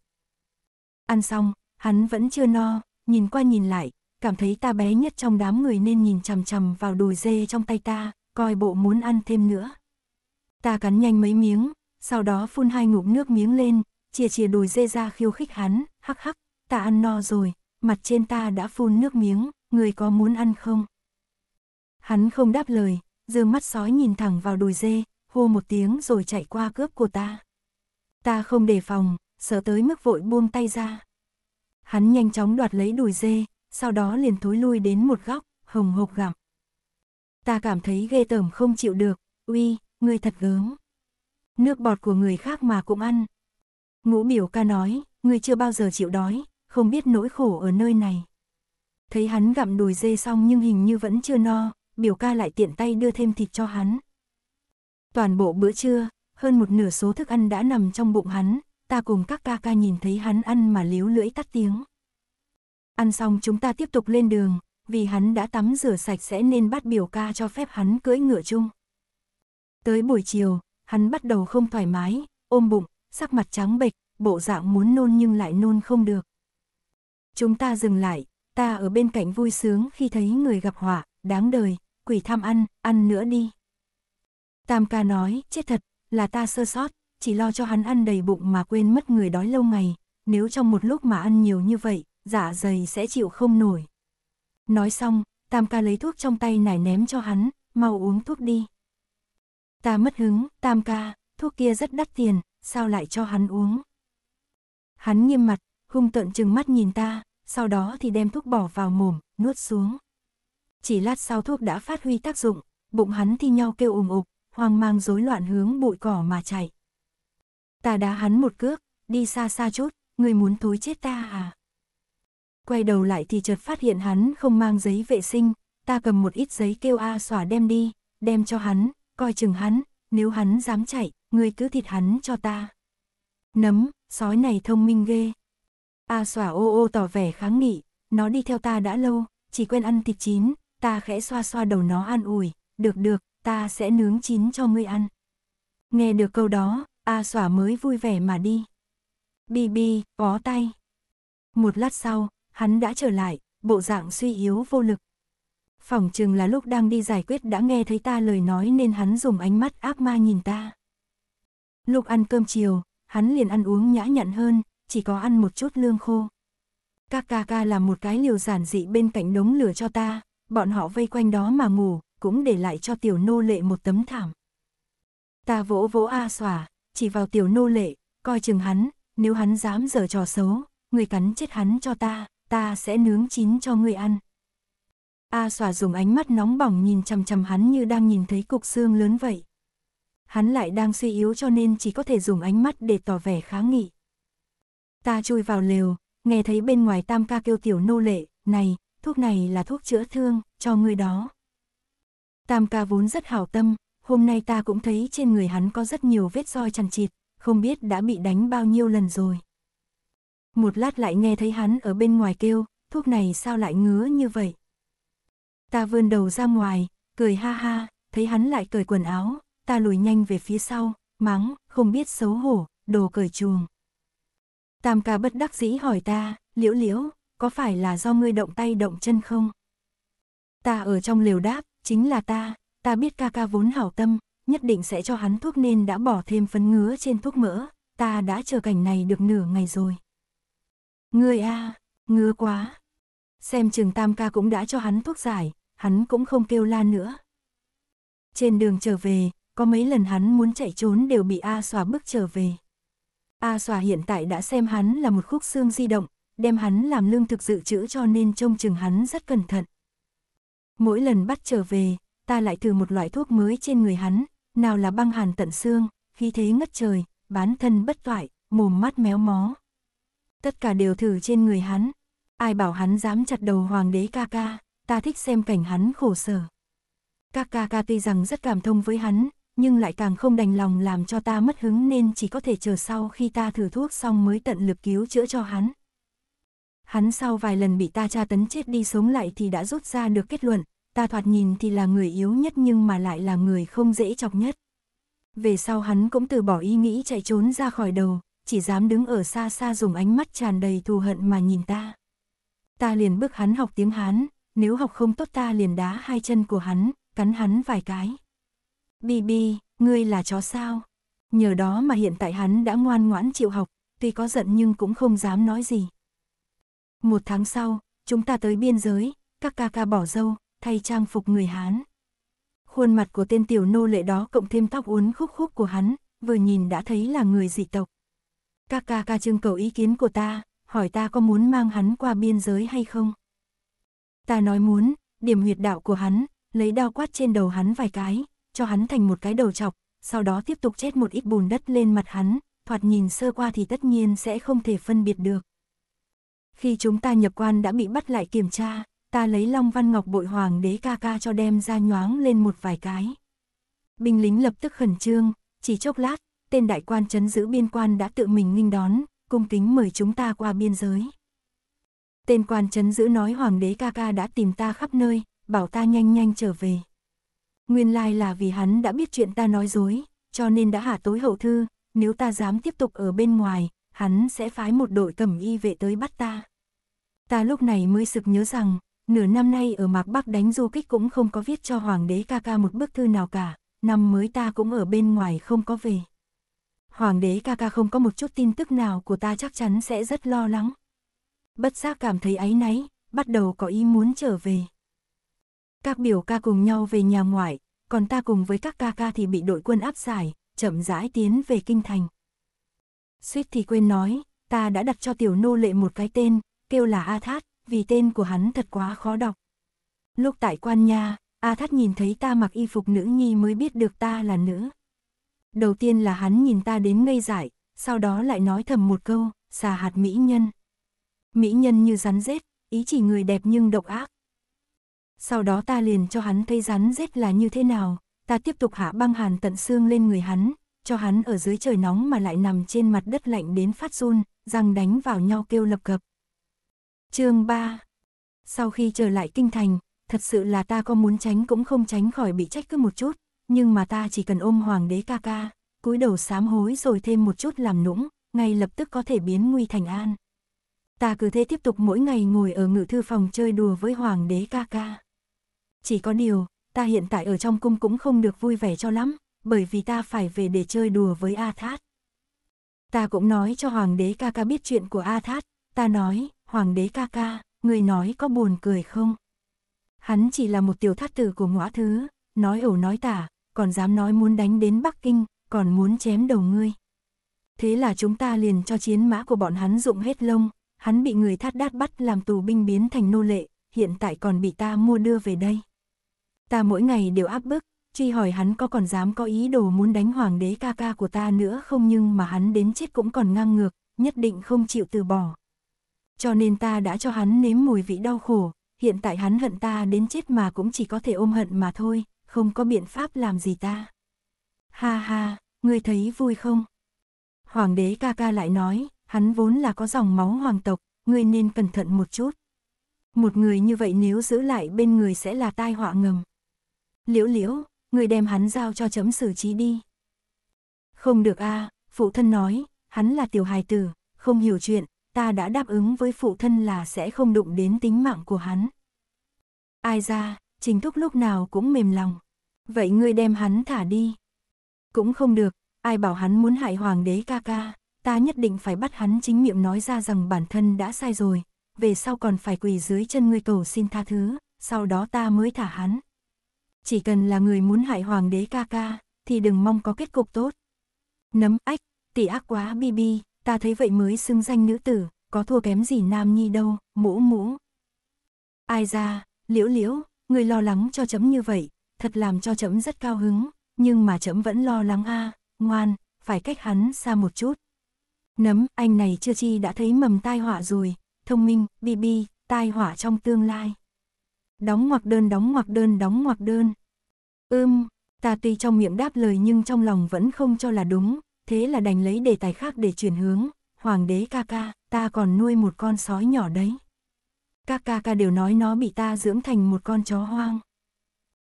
Ăn xong, hắn vẫn chưa no, nhìn qua nhìn lại, cảm thấy ta bé nhất trong đám người nên nhìn chằm chằm vào đùi dê trong tay ta, coi bộ muốn ăn thêm nữa. Ta cắn nhanh mấy miếng, sau đó phun hai ngụm nước miếng lên, chia chia đùi dê ra khiêu khích hắn, hắc hắc, ta ăn no rồi, mặt trên ta đã phun nước miếng, người có muốn ăn không? Hắn không đáp lời, dương mắt sói nhìn thẳng vào đùi dê, hô một tiếng rồi chạy qua cướp của ta. Ta không đề phòng, sợ tới mức vội buông tay ra. Hắn nhanh chóng đoạt lấy đùi dê, sau đó liền thối lui đến một góc, hồng hộc gặm. Ta cảm thấy ghê tởm không chịu được, uy, ngươi thật gớm. Nước bọt của người khác mà cũng ăn. Ngũ biểu ca nói, ngươi chưa bao giờ chịu đói, không biết nỗi khổ ở nơi này. Thấy hắn gặm đùi dê xong nhưng hình như vẫn chưa no, biểu ca lại tiện tay đưa thêm thịt cho hắn. Toàn bộ bữa trưa, hơn một nửa số thức ăn đã nằm trong bụng hắn, ta cùng các ca ca nhìn thấy hắn ăn mà líu lưỡi tắt tiếng. Ăn xong chúng ta tiếp tục lên đường, vì hắn đã tắm rửa sạch sẽ nên bắt biểu ca cho phép hắn cưỡi ngựa chung. Tới buổi chiều, hắn bắt đầu không thoải mái, ôm bụng, sắc mặt trắng bệch, bộ dạng muốn nôn nhưng lại nôn không được. Chúng ta dừng lại, ta ở bên cạnh vui sướng khi thấy người gặp họa, đáng đời, quỷ tham ăn, ăn nữa đi. Tam ca nói, chết thật, là ta sơ sót, chỉ lo cho hắn ăn đầy bụng mà quên mất người đói lâu ngày, nếu trong một lúc mà ăn nhiều như vậy, dạ dày sẽ chịu không nổi. Nói xong, Tam ca lấy thuốc trong tay nải ném cho hắn, mau uống thuốc đi. Ta mất hứng, Tam ca, thuốc kia rất đắt tiền, sao lại cho hắn uống? Hắn nghiêm mặt, hung tợn chừng mắt nhìn ta, sau đó thì đem thuốc bỏ vào mồm, nuốt xuống. Chỉ lát sau thuốc đã phát huy tác dụng, bụng hắn thì nhau kêu ùm ục, hoang mang rối loạn hướng bụi cỏ mà chạy. Ta đá hắn một cước, đi xa xa chút, người muốn thối chết ta à? Quay đầu lại thì chợt phát hiện hắn không mang giấy vệ sinh, ta cầm một ít giấy kêu A à xòa đem đi, đem cho hắn, coi chừng hắn, nếu hắn dám chạy, người cứ thịt hắn cho ta. Nấm, sói này thông minh ghê. A à xòa ô ô tỏ vẻ kháng nghị, nó đi theo ta đã lâu, chỉ quen ăn thịt chín, ta khẽ xoa xoa đầu nó an ủi, được được, ta sẽ nướng chín cho ngươi ăn. Nghe được câu đó, A xỏa mới vui vẻ mà đi. bi bi bó tay. Một lát sau, hắn đã trở lại, bộ dạng suy yếu vô lực. Phỏng chừng là lúc đang đi giải quyết đã nghe thấy ta lời nói nên hắn dùng ánh mắt ác ma nhìn ta. Lúc ăn cơm chiều, hắn liền ăn uống nhã nhặn hơn, chỉ có ăn một chút lương khô. kaka ca ca làm một cái liều giản dị bên cạnh đống lửa cho ta, bọn họ vây quanh đó mà ngủ, cũng để lại cho tiểu nô lệ một tấm thảm. Ta vỗ vỗ A xòa, chỉ vào tiểu nô lệ, coi chừng hắn, nếu hắn dám giở trò xấu, người cắn chết hắn cho ta, ta sẽ nướng chín cho người ăn. A xòa dùng ánh mắt nóng bỏng nhìn chằm chằm hắn như đang nhìn thấy cục xương lớn vậy. Hắn lại đang suy yếu cho nên chỉ có thể dùng ánh mắt để tỏ vẻ kháng nghị. Ta chui vào lều, nghe thấy bên ngoài tam ca kêu tiểu nô lệ, này, thuốc này là thuốc chữa thương, cho người đó. Tam ca vốn rất hào tâm, hôm nay ta cũng thấy trên người hắn có rất nhiều vết roi chằn chịt, không biết đã bị đánh bao nhiêu lần rồi. Một lát lại nghe thấy hắn ở bên ngoài kêu, thuốc này sao lại ngứa như vậy. Ta vươn đầu ra ngoài, cười ha ha, thấy hắn lại cởi quần áo, ta lùi nhanh về phía sau, mắng, không biết xấu hổ, đồ cởi chuồng. Tam ca bất đắc dĩ hỏi ta, liễu liễu, có phải là do ngươi động tay động chân không? Ta ở trong lều đáp, chính là ta, ta biết ca ca vốn hảo tâm, nhất định sẽ cho hắn thuốc nên đã bỏ thêm phấn ngứa trên thuốc mỡ, ta đã chờ cảnh này được nửa ngày rồi. Ngươi a, ngứa quá. Xem Trường tam ca cũng đã cho hắn thuốc giải, hắn cũng không kêu la nữa. Trên đường trở về, có mấy lần hắn muốn chạy trốn đều bị A Xòa bước trở về. A Xòa hiện tại đã xem hắn là một khúc xương di động, đem hắn làm lương thực dự trữ cho nên trông chừng hắn rất cẩn thận mỗi lần bắt trở về, ta lại thử một loại thuốc mới trên người hắn, nào là băng hàn tận xương, khí thế ngất trời, bán thân bất toại, mồm mắt méo mó. Tất cả đều thử trên người hắn, ai bảo hắn dám chặt đầu hoàng đế ca ca, ta thích xem cảnh hắn khổ sở. Các ca ca tuy rằng rất cảm thông với hắn, nhưng lại càng không đành lòng làm cho ta mất hứng nên chỉ có thể chờ sau khi ta thử thuốc xong mới tận lực cứu chữa cho hắn hắn sau vài lần bị ta tra tấn chết đi sống lại thì đã rút ra được kết luận, ta thoạt nhìn thì là người yếu nhất nhưng mà lại là người không dễ chọc nhất. Về sau hắn cũng từ bỏ ý nghĩ chạy trốn ra khỏi đầu, chỉ dám đứng ở xa xa dùng ánh mắt tràn đầy thù hận mà nhìn ta. Ta liền bước hắn học tiếng Hán, nếu học không tốt ta liền đá hai chân của hắn, cắn hắn vài cái. Bi bi, ngươi là chó sao? Nhờ đó mà hiện tại hắn đã ngoan ngoãn chịu học, tuy có giận nhưng cũng không dám nói gì. Một tháng sau, chúng ta tới biên giới, các ca ca bỏ dâu, thay trang phục người Hán. Khuôn mặt của tên tiểu nô lệ đó cộng thêm tóc uốn khúc khúc của hắn, vừa nhìn đã thấy là người dị tộc. Các ca ca trưng cầu ý kiến của ta, hỏi ta có muốn mang hắn qua biên giới hay không. Ta nói muốn, điểm huyệt đạo của hắn, lấy đao quát trên đầu hắn vài cái, cho hắn thành một cái đầu chọc, sau đó tiếp tục chết một ít bùn đất lên mặt hắn, thoạt nhìn sơ qua thì tất nhiên sẽ không thể phân biệt được. Khi chúng ta nhập quan đã bị bắt lại kiểm tra, ta lấy Long Văn Ngọc bội hoàng đế ca ca cho đem ra nhoáng lên một vài cái. Binh lính lập tức khẩn trương, chỉ chốc lát, tên đại quan chấn giữ biên quan đã tự mình nghinh đón, cung kính mời chúng ta qua biên giới. Tên quan chấn giữ nói hoàng đế ca ca đã tìm ta khắp nơi, bảo ta nhanh nhanh trở về. Nguyên lai là vì hắn đã biết chuyện ta nói dối, cho nên đã hạ tối hậu thư, nếu ta dám tiếp tục ở bên ngoài, hắn sẽ phái một đội cẩm y vệ tới bắt ta. Ta lúc này mới sực nhớ rằng, nửa năm nay ở Mạc Bắc đánh du kích cũng không có viết cho Hoàng đế ca ca một bức thư nào cả, năm mới ta cũng ở bên ngoài không có về. Hoàng đế ca ca không có một chút tin tức nào của ta chắc chắn sẽ rất lo lắng. Bất giác cảm thấy áy náy, bắt đầu có ý muốn trở về. Các biểu ca cùng nhau về nhà ngoại, còn ta cùng với các ca ca thì bị đội quân áp giải, chậm rãi tiến về kinh thành. Suýt thì quên nói, ta đã đặt cho tiểu nô lệ một cái tên, kêu là A Thát, vì tên của hắn thật quá khó đọc. Lúc tại quan nha, A Thát nhìn thấy ta mặc y phục nữ nhi mới biết được ta là nữ. Đầu tiên là hắn nhìn ta đến ngây dại, sau đó lại nói thầm một câu, xà hạt mỹ nhân. Mỹ nhân như rắn rết, ý chỉ người đẹp nhưng độc ác. Sau đó ta liền cho hắn thấy rắn rết là như thế nào, ta tiếp tục hạ băng hàn tận xương lên người hắn, cho hắn ở dưới trời nóng mà lại nằm trên mặt đất lạnh đến phát run, răng đánh vào nhau kêu lập cập chương 3 Sau khi trở lại kinh thành, thật sự là ta có muốn tránh cũng không tránh khỏi bị trách cứ một chút, nhưng mà ta chỉ cần ôm hoàng đế ca ca, cúi đầu sám hối rồi thêm một chút làm nũng, ngay lập tức có thể biến nguy thành an. Ta cứ thế tiếp tục mỗi ngày ngồi ở ngự thư phòng chơi đùa với hoàng đế ca ca. Chỉ có điều, ta hiện tại ở trong cung cũng không được vui vẻ cho lắm, bởi vì ta phải về để chơi đùa với A Thát. Ta cũng nói cho hoàng đế ca ca biết chuyện của A Thát, ta nói, hoàng đế ca ca, người nói có buồn cười không? Hắn chỉ là một tiểu thát tử của ngõ thứ, nói ẩu nói tả, còn dám nói muốn đánh đến Bắc Kinh, còn muốn chém đầu ngươi. Thế là chúng ta liền cho chiến mã của bọn hắn dụng hết lông, hắn bị người thát đát bắt làm tù binh biến thành nô lệ, hiện tại còn bị ta mua đưa về đây. Ta mỗi ngày đều áp bức, truy hỏi hắn có còn dám có ý đồ muốn đánh hoàng đế ca ca của ta nữa không nhưng mà hắn đến chết cũng còn ngang ngược, nhất định không chịu từ bỏ cho nên ta đã cho hắn nếm mùi vị đau khổ, hiện tại hắn hận ta đến chết mà cũng chỉ có thể ôm hận mà thôi, không có biện pháp làm gì ta. Ha ha, ngươi thấy vui không? Hoàng đế ca ca lại nói, hắn vốn là có dòng máu hoàng tộc, ngươi nên cẩn thận một chút. Một người như vậy nếu giữ lại bên người sẽ là tai họa ngầm. Liễu liễu, ngươi đem hắn giao cho chấm xử trí đi. Không được a, à, phụ thân nói, hắn là tiểu hài tử, không hiểu chuyện, ta đã đáp ứng với phụ thân là sẽ không đụng đến tính mạng của hắn. Ai ra, trình thúc lúc nào cũng mềm lòng. Vậy ngươi đem hắn thả đi. Cũng không được, ai bảo hắn muốn hại hoàng đế ca ca, ta nhất định phải bắt hắn chính miệng nói ra rằng bản thân đã sai rồi, về sau còn phải quỳ dưới chân ngươi cầu xin tha thứ, sau đó ta mới thả hắn. Chỉ cần là người muốn hại hoàng đế ca ca, thì đừng mong có kết cục tốt. Nấm ách, tỷ ác quá bi bi, ta thấy vậy mới xưng danh nữ tử, có thua kém gì nam nhi đâu, mũ mũ. Ai ra, liễu liễu, người lo lắng cho chấm như vậy, thật làm cho chấm rất cao hứng, nhưng mà chấm vẫn lo lắng a à, ngoan, phải cách hắn xa một chút. Nấm, anh này chưa chi đã thấy mầm tai họa rồi, thông minh, bi bi, tai họa trong tương lai. Đóng ngoặc đơn, đóng ngoặc đơn, đóng ngoặc đơn. Ưm, ta tuy trong miệng đáp lời nhưng trong lòng vẫn không cho là đúng, thế là đành lấy đề tài khác để chuyển hướng, hoàng đế ca ca, ta còn nuôi một con sói nhỏ đấy. Các ca ca đều nói nó bị ta dưỡng thành một con chó hoang.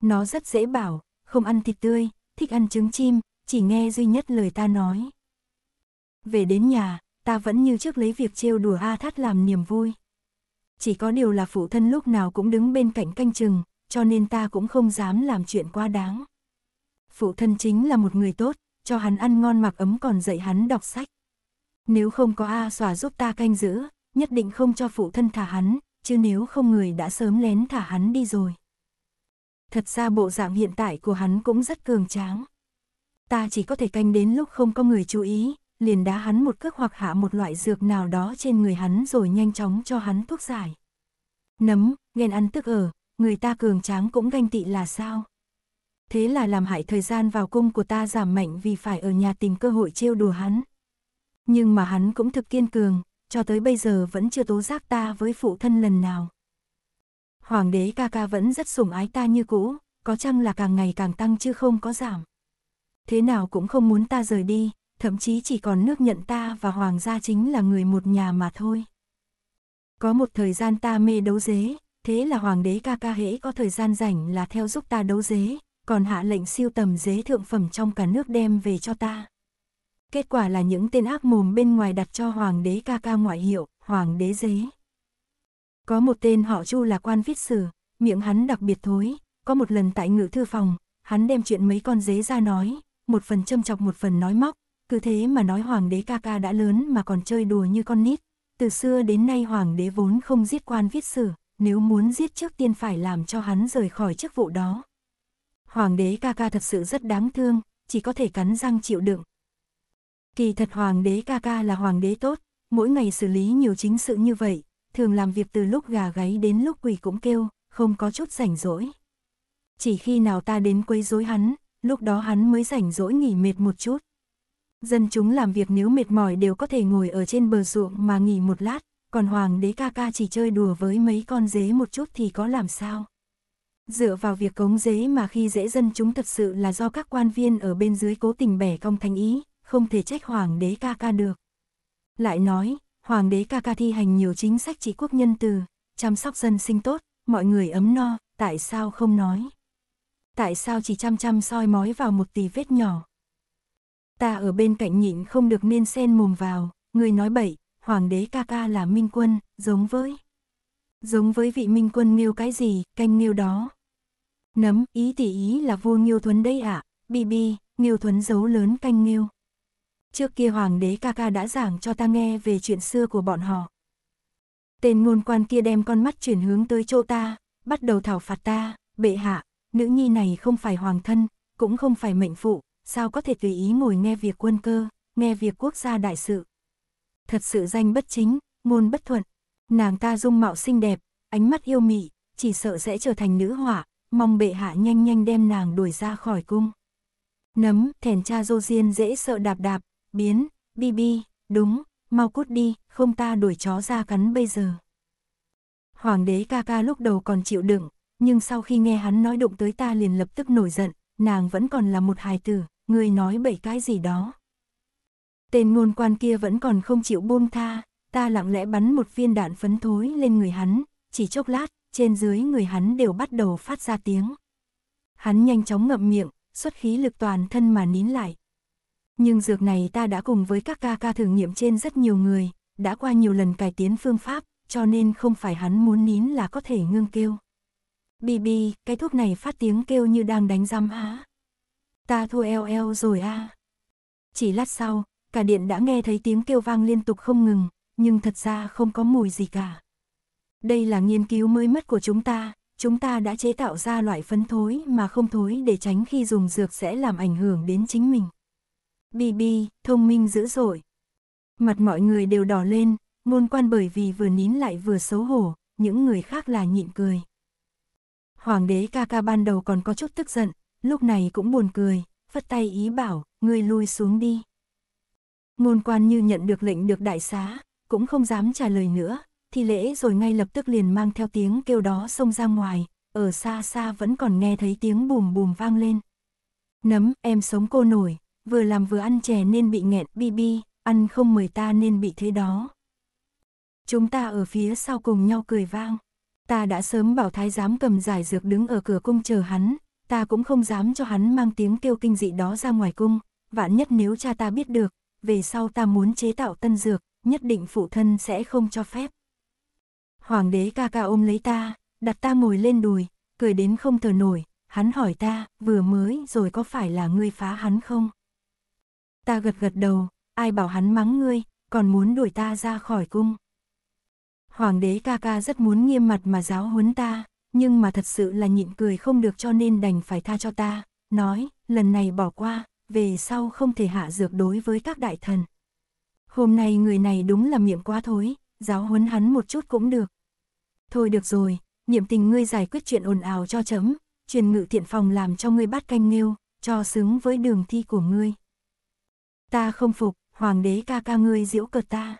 Nó rất dễ bảo, không ăn thịt tươi, thích ăn trứng chim, chỉ nghe duy nhất lời ta nói. Về đến nhà, ta vẫn như trước lấy việc trêu đùa A Thát làm niềm vui. Chỉ có điều là phụ thân lúc nào cũng đứng bên cạnh canh chừng, cho nên ta cũng không dám làm chuyện quá đáng. Phụ thân chính là một người tốt, cho hắn ăn ngon mặc ấm còn dạy hắn đọc sách. Nếu không có A xòa giúp ta canh giữ, nhất định không cho phụ thân thả hắn, chứ nếu không người đã sớm lén thả hắn đi rồi. Thật ra bộ dạng hiện tại của hắn cũng rất cường tráng. Ta chỉ có thể canh đến lúc không có người chú ý, liền đá hắn một cước hoặc hạ một loại dược nào đó trên người hắn rồi nhanh chóng cho hắn thuốc giải. Nấm, ghen ăn tức ở, người ta cường tráng cũng ganh tị là sao? thế là làm hại thời gian vào cung của ta giảm mạnh vì phải ở nhà tìm cơ hội trêu đùa hắn. Nhưng mà hắn cũng thực kiên cường, cho tới bây giờ vẫn chưa tố giác ta với phụ thân lần nào. Hoàng đế ca ca vẫn rất sủng ái ta như cũ, có chăng là càng ngày càng tăng chứ không có giảm. Thế nào cũng không muốn ta rời đi, thậm chí chỉ còn nước nhận ta và hoàng gia chính là người một nhà mà thôi. Có một thời gian ta mê đấu dế, thế là hoàng đế ca ca hễ có thời gian rảnh là theo giúp ta đấu dế, còn hạ lệnh siêu tầm dế thượng phẩm trong cả nước đem về cho ta. Kết quả là những tên ác mồm bên ngoài đặt cho hoàng đế ca ca ngoại hiệu, hoàng đế dế. Có một tên họ Chu là quan viết sử, miệng hắn đặc biệt thối, có một lần tại ngự thư phòng, hắn đem chuyện mấy con dế ra nói, một phần châm chọc một phần nói móc, cứ thế mà nói hoàng đế ca ca đã lớn mà còn chơi đùa như con nít. Từ xưa đến nay hoàng đế vốn không giết quan viết sử, nếu muốn giết trước tiên phải làm cho hắn rời khỏi chức vụ đó hoàng đế ca ca thật sự rất đáng thương, chỉ có thể cắn răng chịu đựng. Kỳ thật hoàng đế ca ca là hoàng đế tốt, mỗi ngày xử lý nhiều chính sự như vậy, thường làm việc từ lúc gà gáy đến lúc quỳ cũng kêu, không có chút rảnh rỗi. Chỉ khi nào ta đến quấy rối hắn, lúc đó hắn mới rảnh rỗi nghỉ mệt một chút. Dân chúng làm việc nếu mệt mỏi đều có thể ngồi ở trên bờ ruộng mà nghỉ một lát, còn hoàng đế ca ca chỉ chơi đùa với mấy con dế một chút thì có làm sao. Dựa vào việc cống dế mà khi dễ dân chúng thật sự là do các quan viên ở bên dưới cố tình bẻ cong thành ý, không thể trách hoàng đế ca ca được. Lại nói, hoàng đế ca ca thi hành nhiều chính sách trị quốc nhân từ, chăm sóc dân sinh tốt, mọi người ấm no, tại sao không nói? Tại sao chỉ chăm chăm soi mói vào một tì vết nhỏ? Ta ở bên cạnh nhịn không được nên sen mồm vào, người nói bậy, hoàng đế ca ca là minh quân, giống với. Giống với vị minh quân miêu cái gì, canh miêu đó. Nấm, ý tỷ ý là vua Nghiêu Thuấn đây ạ, à? bi bi, Nghiêu Thuấn giấu lớn canh Nghiêu. Trước kia hoàng đế ca ca đã giảng cho ta nghe về chuyện xưa của bọn họ. Tên ngôn quan kia đem con mắt chuyển hướng tới chỗ ta, bắt đầu thảo phạt ta, bệ hạ, nữ nhi này không phải hoàng thân, cũng không phải mệnh phụ, sao có thể tùy ý ngồi nghe việc quân cơ, nghe việc quốc gia đại sự. Thật sự danh bất chính, ngôn bất thuận, nàng ta dung mạo xinh đẹp, ánh mắt yêu mị, chỉ sợ sẽ trở thành nữ hỏa mong bệ hạ nhanh nhanh đem nàng đuổi ra khỏi cung. Nấm, thèn cha dô diên dễ sợ đạp đạp, biến, bi bi, đúng, mau cút đi, không ta đuổi chó ra cắn bây giờ. Hoàng đế ca ca lúc đầu còn chịu đựng, nhưng sau khi nghe hắn nói đụng tới ta liền lập tức nổi giận, nàng vẫn còn là một hài tử, người nói bảy cái gì đó. Tên ngôn quan kia vẫn còn không chịu buông tha, ta lặng lẽ bắn một viên đạn phấn thối lên người hắn, chỉ chốc lát, trên dưới người hắn đều bắt đầu phát ra tiếng. Hắn nhanh chóng ngậm miệng, xuất khí lực toàn thân mà nín lại. Nhưng dược này ta đã cùng với các ca ca thử nghiệm trên rất nhiều người, đã qua nhiều lần cải tiến phương pháp, cho nên không phải hắn muốn nín là có thể ngưng kêu. BB, cái thuốc này phát tiếng kêu như đang đánh răm hả? Ta thua eo eo rồi a. À. Chỉ lát sau, cả điện đã nghe thấy tiếng kêu vang liên tục không ngừng, nhưng thật ra không có mùi gì cả. Đây là nghiên cứu mới mất của chúng ta, chúng ta đã chế tạo ra loại phân thối mà không thối để tránh khi dùng dược sẽ làm ảnh hưởng đến chính mình. BB, thông minh dữ dội. Mặt mọi người đều đỏ lên, ngôn quan bởi vì vừa nín lại vừa xấu hổ, những người khác là nhịn cười. Hoàng đế ca ca ban đầu còn có chút tức giận, lúc này cũng buồn cười, phất tay ý bảo, người lui xuống đi. Ngôn quan như nhận được lệnh được đại xá, cũng không dám trả lời nữa, thi lễ rồi ngay lập tức liền mang theo tiếng kêu đó xông ra ngoài, ở xa xa vẫn còn nghe thấy tiếng bùm bùm vang lên. Nấm, em sống cô nổi, vừa làm vừa ăn chè nên bị nghẹn, bi bi, ăn không mời ta nên bị thế đó. Chúng ta ở phía sau cùng nhau cười vang. Ta đã sớm bảo thái giám cầm giải dược đứng ở cửa cung chờ hắn, ta cũng không dám cho hắn mang tiếng kêu kinh dị đó ra ngoài cung, vạn nhất nếu cha ta biết được, về sau ta muốn chế tạo tân dược, nhất định phụ thân sẽ không cho phép. Hoàng đế ca ca ôm lấy ta, đặt ta ngồi lên đùi, cười đến không thở nổi, hắn hỏi ta, vừa mới rồi có phải là ngươi phá hắn không? Ta gật gật đầu, ai bảo hắn mắng ngươi, còn muốn đuổi ta ra khỏi cung. Hoàng đế ca ca rất muốn nghiêm mặt mà giáo huấn ta, nhưng mà thật sự là nhịn cười không được cho nên đành phải tha cho ta, nói, lần này bỏ qua, về sau không thể hạ dược đối với các đại thần. Hôm nay người này đúng là miệng quá thối, giáo huấn hắn một chút cũng được, Thôi được rồi, niệm tình ngươi giải quyết chuyện ồn ào cho chấm, truyền ngự thiện phòng làm cho ngươi bát canh nghêu, cho xứng với đường thi của ngươi. Ta không phục, hoàng đế ca ca ngươi diễu cợt ta.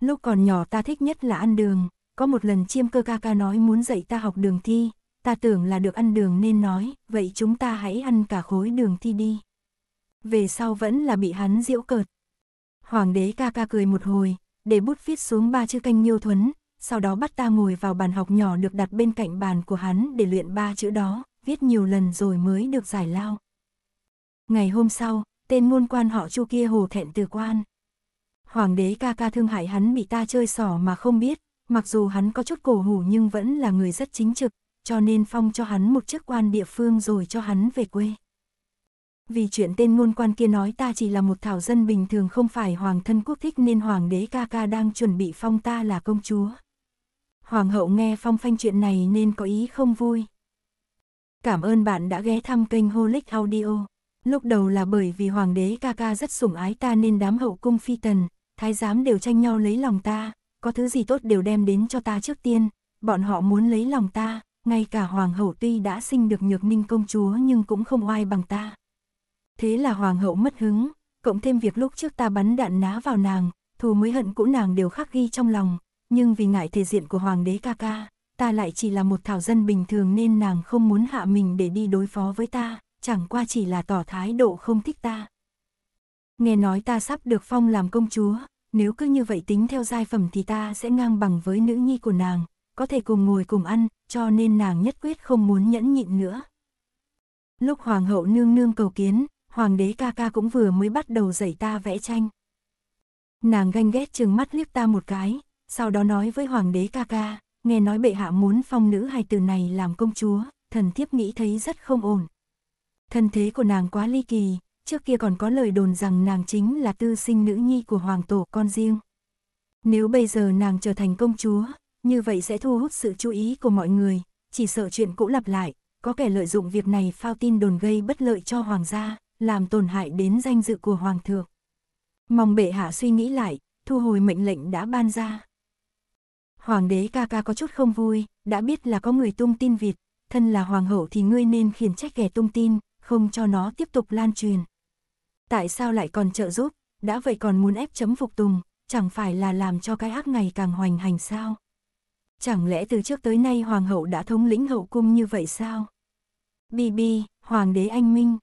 Lúc còn nhỏ ta thích nhất là ăn đường, có một lần chiêm cơ ca ca nói muốn dạy ta học đường thi, ta tưởng là được ăn đường nên nói, vậy chúng ta hãy ăn cả khối đường thi đi. Về sau vẫn là bị hắn diễu cợt. Hoàng đế ca ca cười một hồi, để bút viết xuống ba chữ canh nhiêu thuấn, sau đó bắt ta ngồi vào bàn học nhỏ được đặt bên cạnh bàn của hắn để luyện ba chữ đó, viết nhiều lần rồi mới được giải lao. Ngày hôm sau, tên ngôn quan họ chu kia hồ thẹn từ quan. Hoàng đế ca ca thương hại hắn bị ta chơi xỏ mà không biết, mặc dù hắn có chút cổ hủ nhưng vẫn là người rất chính trực, cho nên phong cho hắn một chức quan địa phương rồi cho hắn về quê. Vì chuyện tên ngôn quan kia nói ta chỉ là một thảo dân bình thường không phải hoàng thân quốc thích nên hoàng đế ca ca đang chuẩn bị phong ta là công chúa. Hoàng hậu nghe phong phanh chuyện này nên có ý không vui. Cảm ơn bạn đã ghé thăm kênh Holic Audio. Lúc đầu là bởi vì hoàng đế ca ca rất sủng ái ta nên đám hậu cung phi tần, thái giám đều tranh nhau lấy lòng ta, có thứ gì tốt đều đem đến cho ta trước tiên, bọn họ muốn lấy lòng ta, ngay cả hoàng hậu tuy đã sinh được nhược ninh công chúa nhưng cũng không oai bằng ta. Thế là hoàng hậu mất hứng, cộng thêm việc lúc trước ta bắn đạn ná vào nàng, thù mới hận cũ nàng đều khắc ghi trong lòng, nhưng vì ngại thể diện của hoàng đế ca ca, ta lại chỉ là một thảo dân bình thường nên nàng không muốn hạ mình để đi đối phó với ta, chẳng qua chỉ là tỏ thái độ không thích ta. Nghe nói ta sắp được phong làm công chúa, nếu cứ như vậy tính theo giai phẩm thì ta sẽ ngang bằng với nữ nhi của nàng, có thể cùng ngồi cùng ăn, cho nên nàng nhất quyết không muốn nhẫn nhịn nữa. Lúc hoàng hậu nương nương cầu kiến, hoàng đế ca ca cũng vừa mới bắt đầu dạy ta vẽ tranh. Nàng ganh ghét chừng mắt liếc ta một cái, sau đó nói với hoàng đế ca ca, nghe nói bệ hạ muốn phong nữ hài tử này làm công chúa, thần thiếp nghĩ thấy rất không ổn. Thân thế của nàng quá ly kỳ, trước kia còn có lời đồn rằng nàng chính là tư sinh nữ nhi của hoàng tổ con riêng. Nếu bây giờ nàng trở thành công chúa, như vậy sẽ thu hút sự chú ý của mọi người, chỉ sợ chuyện cũ lặp lại, có kẻ lợi dụng việc này phao tin đồn gây bất lợi cho hoàng gia, làm tổn hại đến danh dự của hoàng thượng. Mong bệ hạ suy nghĩ lại, thu hồi mệnh lệnh đã ban ra. Hoàng đế ca ca có chút không vui, đã biết là có người tung tin vịt. thân là hoàng hậu thì ngươi nên khiển trách kẻ tung tin, không cho nó tiếp tục lan truyền. Tại sao lại còn trợ giúp, đã vậy còn muốn ép chấm phục tùng, chẳng phải là làm cho cái ác ngày càng hoành hành sao? Chẳng lẽ từ trước tới nay hoàng hậu đã thống lĩnh hậu cung như vậy sao? Bi bi, hoàng đế anh minh.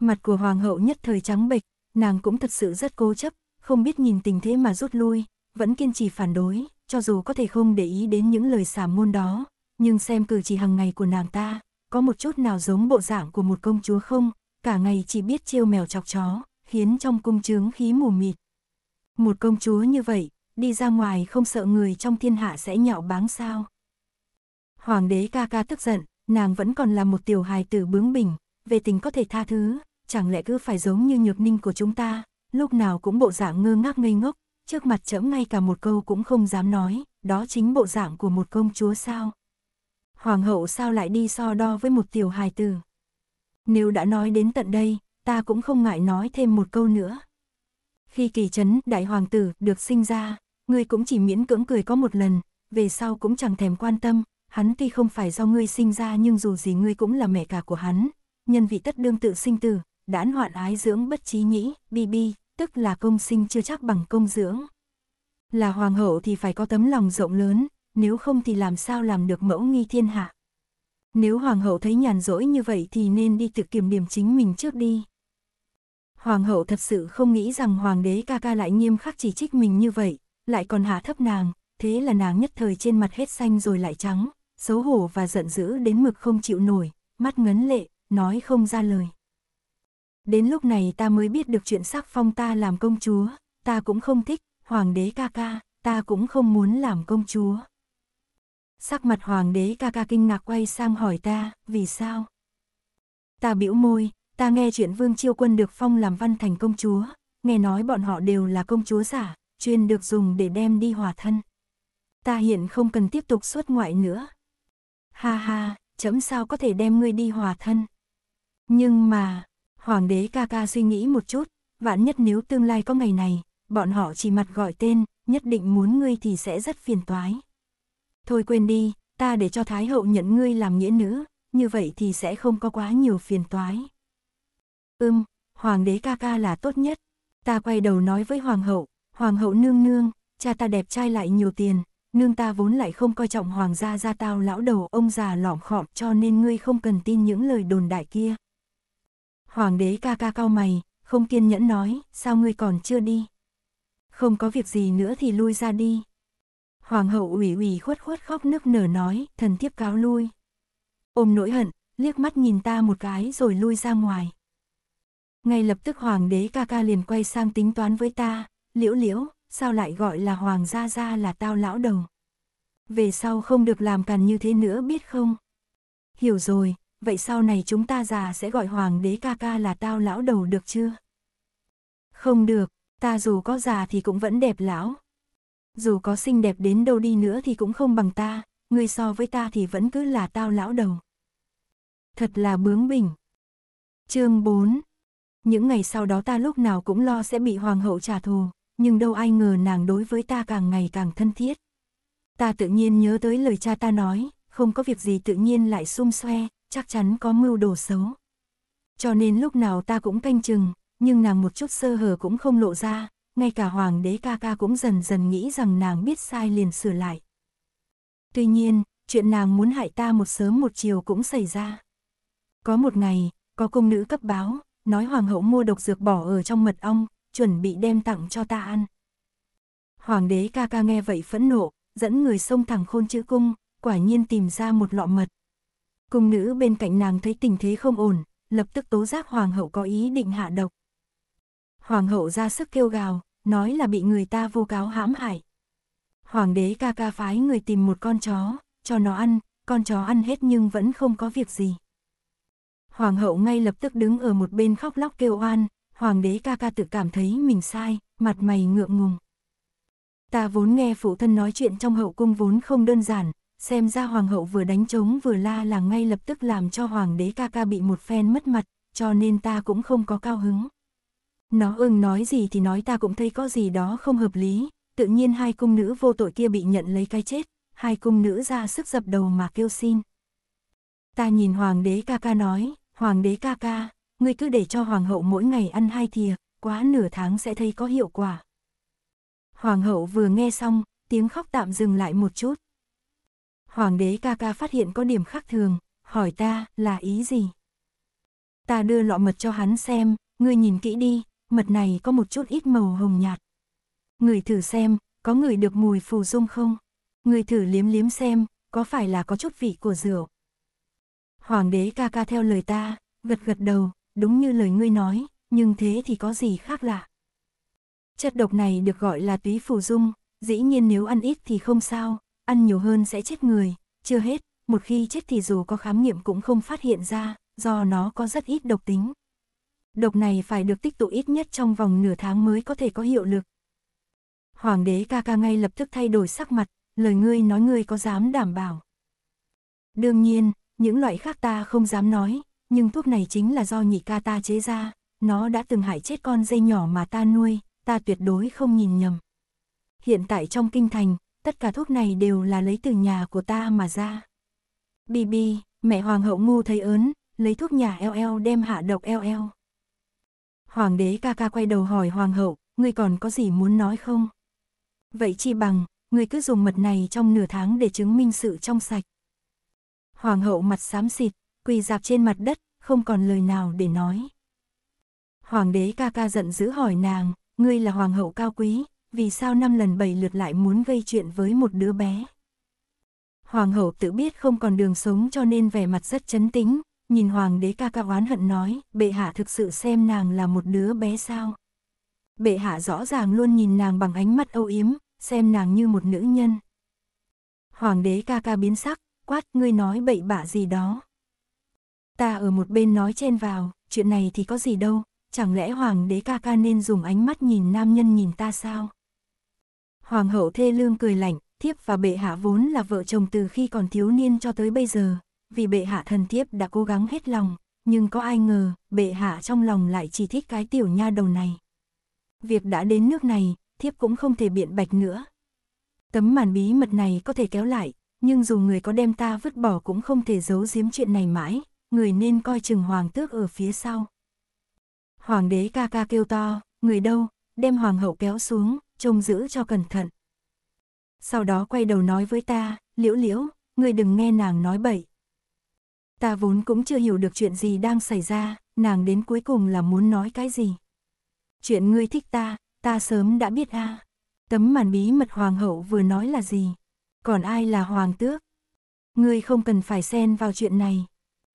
Mặt của hoàng hậu nhất thời trắng bệch, nàng cũng thật sự rất cố chấp, không biết nhìn tình thế mà rút lui, vẫn kiên trì phản đối, cho dù có thể không để ý đến những lời xả môn đó, nhưng xem cử chỉ hàng ngày của nàng ta, có một chút nào giống bộ dạng của một công chúa không, cả ngày chỉ biết trêu mèo chọc chó, khiến trong cung trướng khí mù mịt. Một công chúa như vậy, đi ra ngoài không sợ người trong thiên hạ sẽ nhạo báng sao. Hoàng đế ca ca tức giận, nàng vẫn còn là một tiểu hài tử bướng bỉnh, về tình có thể tha thứ, chẳng lẽ cứ phải giống như nhược ninh của chúng ta, lúc nào cũng bộ dạng ngơ ngác ngây ngốc, trước mặt trẫm ngay cả một câu cũng không dám nói, đó chính bộ dạng của một công chúa sao. Hoàng hậu sao lại đi so đo với một tiểu hài tử. Nếu đã nói đến tận đây, ta cũng không ngại nói thêm một câu nữa. Khi kỳ chấn đại hoàng tử được sinh ra, ngươi cũng chỉ miễn cưỡng cười có một lần, về sau cũng chẳng thèm quan tâm, hắn tuy không phải do ngươi sinh ra nhưng dù gì ngươi cũng là mẹ cả của hắn, nhân vị tất đương tự sinh tử, đãn hoạn ái dưỡng bất trí nhĩ, bi bi, tức là công sinh chưa chắc bằng công dưỡng. Là hoàng hậu thì phải có tấm lòng rộng lớn, nếu không thì làm sao làm được mẫu nghi thiên hạ. Nếu hoàng hậu thấy nhàn rỗi như vậy thì nên đi tự kiểm điểm chính mình trước đi. Hoàng hậu thật sự không nghĩ rằng hoàng đế ca ca lại nghiêm khắc chỉ trích mình như vậy, lại còn hạ thấp nàng, thế là nàng nhất thời trên mặt hết xanh rồi lại trắng, xấu hổ và giận dữ đến mực không chịu nổi, mắt ngấn lệ, nói không ra lời đến lúc này ta mới biết được chuyện sắc phong ta làm công chúa, ta cũng không thích, hoàng đế ca ca, ta cũng không muốn làm công chúa. Sắc mặt hoàng đế ca ca kinh ngạc quay sang hỏi ta, vì sao? Ta bĩu môi, ta nghe chuyện Vương Chiêu Quân được phong làm văn thành công chúa, nghe nói bọn họ đều là công chúa giả, chuyên được dùng để đem đi hòa thân. Ta hiện không cần tiếp tục xuất ngoại nữa. Ha ha, chấm sao có thể đem ngươi đi hòa thân. Nhưng mà, Hoàng đế ca ca suy nghĩ một chút, vạn nhất nếu tương lai có ngày này, bọn họ chỉ mặt gọi tên, nhất định muốn ngươi thì sẽ rất phiền toái. Thôi quên đi, ta để cho Thái hậu nhận ngươi làm nghĩa nữ, như vậy thì sẽ không có quá nhiều phiền toái. Ưm, hoàng đế ca ca là tốt nhất. Ta quay đầu nói với hoàng hậu, hoàng hậu nương nương, cha ta đẹp trai lại nhiều tiền, nương ta vốn lại không coi trọng hoàng gia gia tao lão đầu ông già lỏm khọm cho nên ngươi không cần tin những lời đồn đại kia. Hoàng đế ca ca cao mày, không kiên nhẫn nói, sao ngươi còn chưa đi? Không có việc gì nữa thì lui ra đi. Hoàng hậu ủy ủy khuất khuất khóc nức nở nói, thần thiếp cáo lui. Ôm nỗi hận, liếc mắt nhìn ta một cái rồi lui ra ngoài. Ngay lập tức hoàng đế ca ca liền quay sang tính toán với ta, liễu liễu, sao lại gọi là hoàng gia gia là tao lão đầu. Về sau không được làm càn như thế nữa biết không? Hiểu rồi, vậy sau này chúng ta già sẽ gọi hoàng đế ca ca là tao lão đầu được chưa? Không được, ta dù có già thì cũng vẫn đẹp lão. Dù có xinh đẹp đến đâu đi nữa thì cũng không bằng ta, ngươi so với ta thì vẫn cứ là tao lão đầu. Thật là bướng bỉnh. Chương 4 Những ngày sau đó ta lúc nào cũng lo sẽ bị hoàng hậu trả thù, nhưng đâu ai ngờ nàng đối với ta càng ngày càng thân thiết. Ta tự nhiên nhớ tới lời cha ta nói, không có việc gì tự nhiên lại xung xoe, chắc chắn có mưu đồ xấu. Cho nên lúc nào ta cũng canh chừng, nhưng nàng một chút sơ hở cũng không lộ ra, ngay cả hoàng đế ca ca cũng dần dần nghĩ rằng nàng biết sai liền sửa lại. Tuy nhiên, chuyện nàng muốn hại ta một sớm một chiều cũng xảy ra. Có một ngày, có công nữ cấp báo, nói hoàng hậu mua độc dược bỏ ở trong mật ong, chuẩn bị đem tặng cho ta ăn. Hoàng đế ca ca nghe vậy phẫn nộ, dẫn người xông thẳng khôn chữ cung, quả nhiên tìm ra một lọ mật, Cung nữ bên cạnh nàng thấy tình thế không ổn, lập tức tố giác hoàng hậu có ý định hạ độc. Hoàng hậu ra sức kêu gào, nói là bị người ta vô cáo hãm hại. Hoàng đế ca ca phái người tìm một con chó, cho nó ăn, con chó ăn hết nhưng vẫn không có việc gì. Hoàng hậu ngay lập tức đứng ở một bên khóc lóc kêu oan, hoàng đế ca ca tự cảm thấy mình sai, mặt mày ngượng ngùng. Ta vốn nghe phụ thân nói chuyện trong hậu cung vốn không đơn giản, xem ra hoàng hậu vừa đánh trống vừa la là ngay lập tức làm cho hoàng đế ca ca bị một phen mất mặt, cho nên ta cũng không có cao hứng. Nó ưng nói gì thì nói ta cũng thấy có gì đó không hợp lý, tự nhiên hai cung nữ vô tội kia bị nhận lấy cái chết, hai cung nữ ra sức dập đầu mà kêu xin. Ta nhìn hoàng đế ca ca nói, hoàng đế ca ca, ngươi cứ để cho hoàng hậu mỗi ngày ăn hai thìa, quá nửa tháng sẽ thấy có hiệu quả. Hoàng hậu vừa nghe xong, tiếng khóc tạm dừng lại một chút hoàng đế ca ca phát hiện có điểm khác thường, hỏi ta là ý gì. Ta đưa lọ mật cho hắn xem, ngươi nhìn kỹ đi, mật này có một chút ít màu hồng nhạt. Ngươi thử xem, có người được mùi phù dung không? Ngươi thử liếm liếm xem, có phải là có chút vị của rượu? Hoàng đế ca ca theo lời ta, gật gật đầu, đúng như lời ngươi nói, nhưng thế thì có gì khác lạ. Chất độc này được gọi là túy phù dung, dĩ nhiên nếu ăn ít thì không sao, Ăn nhiều hơn sẽ chết người, chưa hết, một khi chết thì dù có khám nghiệm cũng không phát hiện ra, do nó có rất ít độc tính. Độc này phải được tích tụ ít nhất trong vòng nửa tháng mới có thể có hiệu lực. Hoàng đế ca ca ngay lập tức thay đổi sắc mặt, lời ngươi nói ngươi có dám đảm bảo. Đương nhiên, những loại khác ta không dám nói, nhưng thuốc này chính là do nhị ca ta chế ra, nó đã từng hại chết con dây nhỏ mà ta nuôi, ta tuyệt đối không nhìn nhầm. Hiện tại trong kinh thành, tất cả thuốc này đều là lấy từ nhà của ta mà ra. BB, mẹ hoàng hậu ngu thấy ớn, lấy thuốc nhà LL đem hạ độc LL. Hoàng đế ca ca quay đầu hỏi hoàng hậu, ngươi còn có gì muốn nói không? Vậy chi bằng, ngươi cứ dùng mật này trong nửa tháng để chứng minh sự trong sạch. Hoàng hậu mặt xám xịt, quỳ dạp trên mặt đất, không còn lời nào để nói. Hoàng đế ca ca giận dữ hỏi nàng, ngươi là hoàng hậu cao quý, vì sao năm lần bảy lượt lại muốn gây chuyện với một đứa bé. Hoàng hậu tự biết không còn đường sống cho nên vẻ mặt rất chấn tĩnh, nhìn hoàng đế ca ca oán hận nói, bệ hạ thực sự xem nàng là một đứa bé sao. Bệ hạ rõ ràng luôn nhìn nàng bằng ánh mắt âu yếm, xem nàng như một nữ nhân. Hoàng đế ca ca biến sắc, quát ngươi nói bậy bạ gì đó. Ta ở một bên nói chen vào, chuyện này thì có gì đâu, chẳng lẽ hoàng đế ca ca nên dùng ánh mắt nhìn nam nhân nhìn ta sao? Hoàng hậu thê lương cười lạnh, thiếp và bệ hạ vốn là vợ chồng từ khi còn thiếu niên cho tới bây giờ, vì bệ hạ thần thiếp đã cố gắng hết lòng, nhưng có ai ngờ, bệ hạ trong lòng lại chỉ thích cái tiểu nha đầu này. Việc đã đến nước này, thiếp cũng không thể biện bạch nữa. Tấm màn bí mật này có thể kéo lại, nhưng dù người có đem ta vứt bỏ cũng không thể giấu giếm chuyện này mãi, người nên coi chừng hoàng tước ở phía sau. Hoàng đế ca ca kêu to, người đâu, đem hoàng hậu kéo xuống, trông giữ cho cẩn thận. Sau đó quay đầu nói với ta, liễu liễu, ngươi đừng nghe nàng nói bậy. Ta vốn cũng chưa hiểu được chuyện gì đang xảy ra, nàng đến cuối cùng là muốn nói cái gì. Chuyện ngươi thích ta, ta sớm đã biết a. Tấm màn bí mật hoàng hậu vừa nói là gì? Còn ai là hoàng tước? Ngươi không cần phải xen vào chuyện này.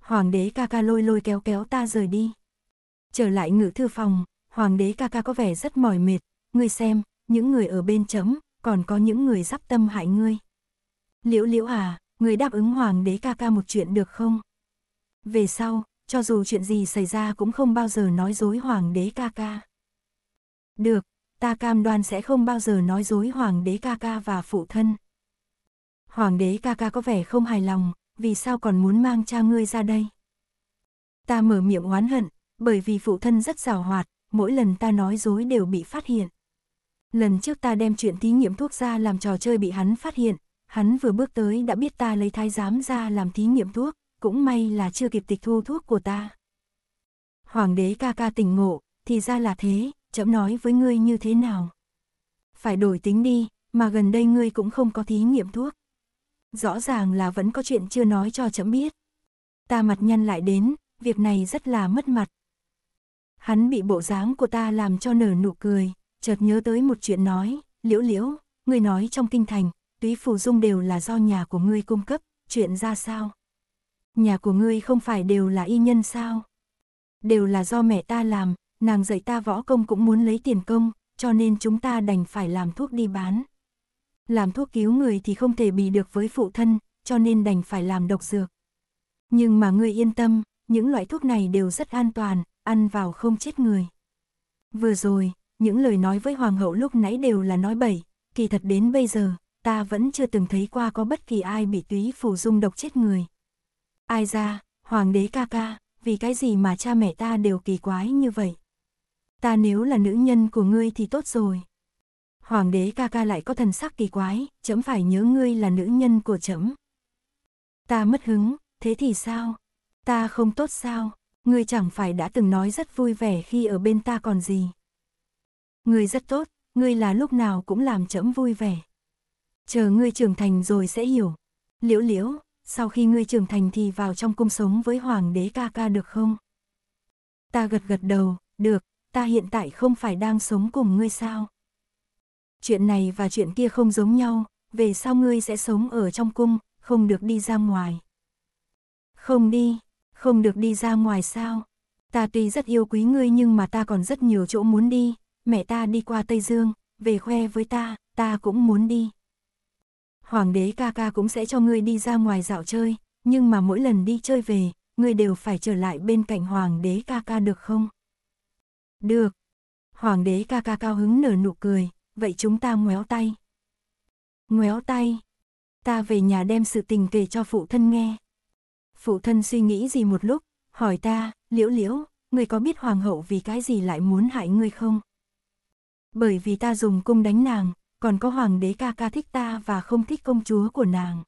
Hoàng đế ca ca lôi lôi kéo kéo ta rời đi. Trở lại ngự thư phòng, hoàng đế ca ca có vẻ rất mỏi mệt, ngươi xem, những người ở bên chấm, còn có những người dắp tâm hại ngươi. Liễu liễu à, người đáp ứng hoàng đế ca ca một chuyện được không? Về sau, cho dù chuyện gì xảy ra cũng không bao giờ nói dối hoàng đế ca ca. Được, ta cam đoan sẽ không bao giờ nói dối hoàng đế ca ca và phụ thân. Hoàng đế ca ca có vẻ không hài lòng, vì sao còn muốn mang cha ngươi ra đây? Ta mở miệng oán hận, bởi vì phụ thân rất rào hoạt, mỗi lần ta nói dối đều bị phát hiện. Lần trước ta đem chuyện thí nghiệm thuốc ra làm trò chơi bị hắn phát hiện, hắn vừa bước tới đã biết ta lấy thái giám ra làm thí nghiệm thuốc, cũng may là chưa kịp tịch thu thuốc của ta. Hoàng đế ca ca tỉnh ngộ, thì ra là thế, chậm nói với ngươi như thế nào. Phải đổi tính đi, mà gần đây ngươi cũng không có thí nghiệm thuốc. Rõ ràng là vẫn có chuyện chưa nói cho chậm biết. Ta mặt nhăn lại đến, việc này rất là mất mặt. Hắn bị bộ dáng của ta làm cho nở nụ cười, chợt nhớ tới một chuyện nói, liễu liễu, ngươi nói trong kinh thành, túy phù dung đều là do nhà của ngươi cung cấp, chuyện ra sao? Nhà của ngươi không phải đều là y nhân sao? Đều là do mẹ ta làm, nàng dạy ta võ công cũng muốn lấy tiền công, cho nên chúng ta đành phải làm thuốc đi bán. Làm thuốc cứu người thì không thể bị được với phụ thân, cho nên đành phải làm độc dược. Nhưng mà ngươi yên tâm, những loại thuốc này đều rất an toàn, ăn vào không chết người. Vừa rồi, những lời nói với hoàng hậu lúc nãy đều là nói bậy, kỳ thật đến bây giờ, ta vẫn chưa từng thấy qua có bất kỳ ai bị túy phủ dung độc chết người. Ai ra, hoàng đế ca ca, vì cái gì mà cha mẹ ta đều kỳ quái như vậy? Ta nếu là nữ nhân của ngươi thì tốt rồi. Hoàng đế ca ca lại có thần sắc kỳ quái, chấm phải nhớ ngươi là nữ nhân của chấm. Ta mất hứng, thế thì sao? Ta không tốt sao? Ngươi chẳng phải đã từng nói rất vui vẻ khi ở bên ta còn gì? Ngươi rất tốt, ngươi là lúc nào cũng làm chấm vui vẻ. Chờ ngươi trưởng thành rồi sẽ hiểu. Liễu liễu, sau khi ngươi trưởng thành thì vào trong cung sống với hoàng đế ca ca được không? Ta gật gật đầu, được, ta hiện tại không phải đang sống cùng ngươi sao? Chuyện này và chuyện kia không giống nhau, về sau ngươi sẽ sống ở trong cung, không được đi ra ngoài. Không đi, không được đi ra ngoài sao? Ta tuy rất yêu quý ngươi nhưng mà ta còn rất nhiều chỗ muốn đi, mẹ ta đi qua Tây Dương, về khoe với ta, ta cũng muốn đi. Hoàng đế ca ca cũng sẽ cho ngươi đi ra ngoài dạo chơi, nhưng mà mỗi lần đi chơi về, ngươi đều phải trở lại bên cạnh hoàng đế ca ca được không? Được. Hoàng đế ca ca cao hứng nở nụ cười, vậy chúng ta ngoéo tay. Ngoéo tay. Ta về nhà đem sự tình kể cho phụ thân nghe. Phụ thân suy nghĩ gì một lúc, hỏi ta, liễu liễu, ngươi có biết hoàng hậu vì cái gì lại muốn hại ngươi không? Bởi vì ta dùng cung đánh nàng, còn có hoàng đế ca ca thích ta và không thích công chúa của nàng.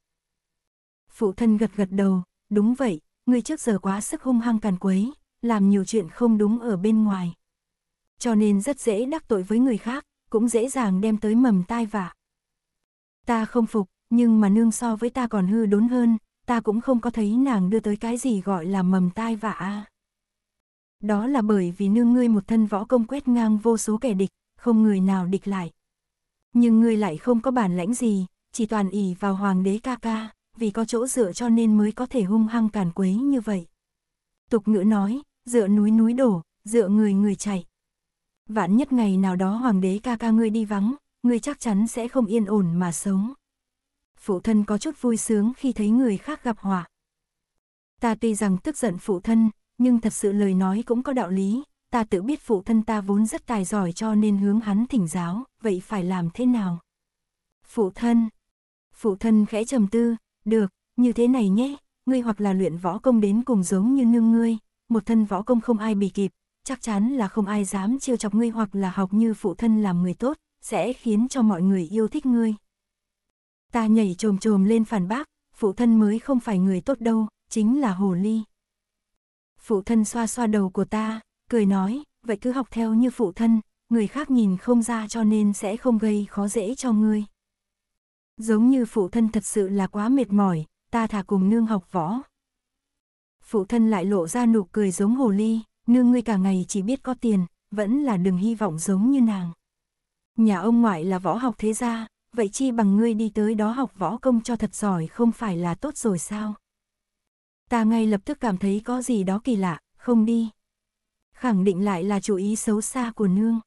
Phụ thân gật gật đầu, đúng vậy, ngươi trước giờ quá sức hung hăng càn quấy, làm nhiều chuyện không đúng ở bên ngoài. Cho nên rất dễ đắc tội với người khác, cũng dễ dàng đem tới mầm tai vạ. Ta không phục, nhưng mà nương so với ta còn hư đốn hơn, ta cũng không có thấy nàng đưa tới cái gì gọi là mầm tai vạ a. Đó là bởi vì nương ngươi một thân võ công quét ngang vô số kẻ địch, không người nào địch lại. Nhưng ngươi lại không có bản lãnh gì, chỉ toàn ỷ vào hoàng đế ca ca, vì có chỗ dựa cho nên mới có thể hung hăng càn quấy như vậy. Tục ngữ nói, dựa núi núi đổ, dựa người người chạy. Vạn nhất ngày nào đó hoàng đế ca ca ngươi đi vắng, ngươi chắc chắn sẽ không yên ổn mà sống. Phụ thân có chút vui sướng khi thấy người khác gặp họa. Ta tuy rằng tức giận phụ thân, nhưng thật sự lời nói cũng có đạo lý, ta tự biết phụ thân ta vốn rất tài giỏi cho nên hướng hắn thỉnh giáo, vậy phải làm thế nào? Phụ thân. Phụ thân khẽ trầm tư, được, như thế này nhé, ngươi hoặc là luyện võ công đến cùng giống như nương ngươi, một thân võ công không ai bị kịp, chắc chắn là không ai dám chiêu chọc ngươi hoặc là học như phụ thân làm người tốt, sẽ khiến cho mọi người yêu thích ngươi. Ta nhảy trồm trồm lên phản bác, phụ thân mới không phải người tốt đâu, chính là hồ ly. Phụ thân xoa xoa đầu của ta, cười nói, vậy cứ học theo như phụ thân, người khác nhìn không ra cho nên sẽ không gây khó dễ cho ngươi. Giống như phụ thân thật sự là quá mệt mỏi, ta thả cùng nương học võ. Phụ thân lại lộ ra nụ cười giống hồ ly, nương ngươi cả ngày chỉ biết có tiền, vẫn là đừng hy vọng giống như nàng. Nhà ông ngoại là võ học thế gia, vậy chi bằng ngươi đi tới đó học võ công cho thật giỏi không phải là tốt rồi sao? Ta ngay lập tức cảm thấy có gì đó kỳ lạ, không đi, khẳng định lại là chủ ý xấu xa của nương.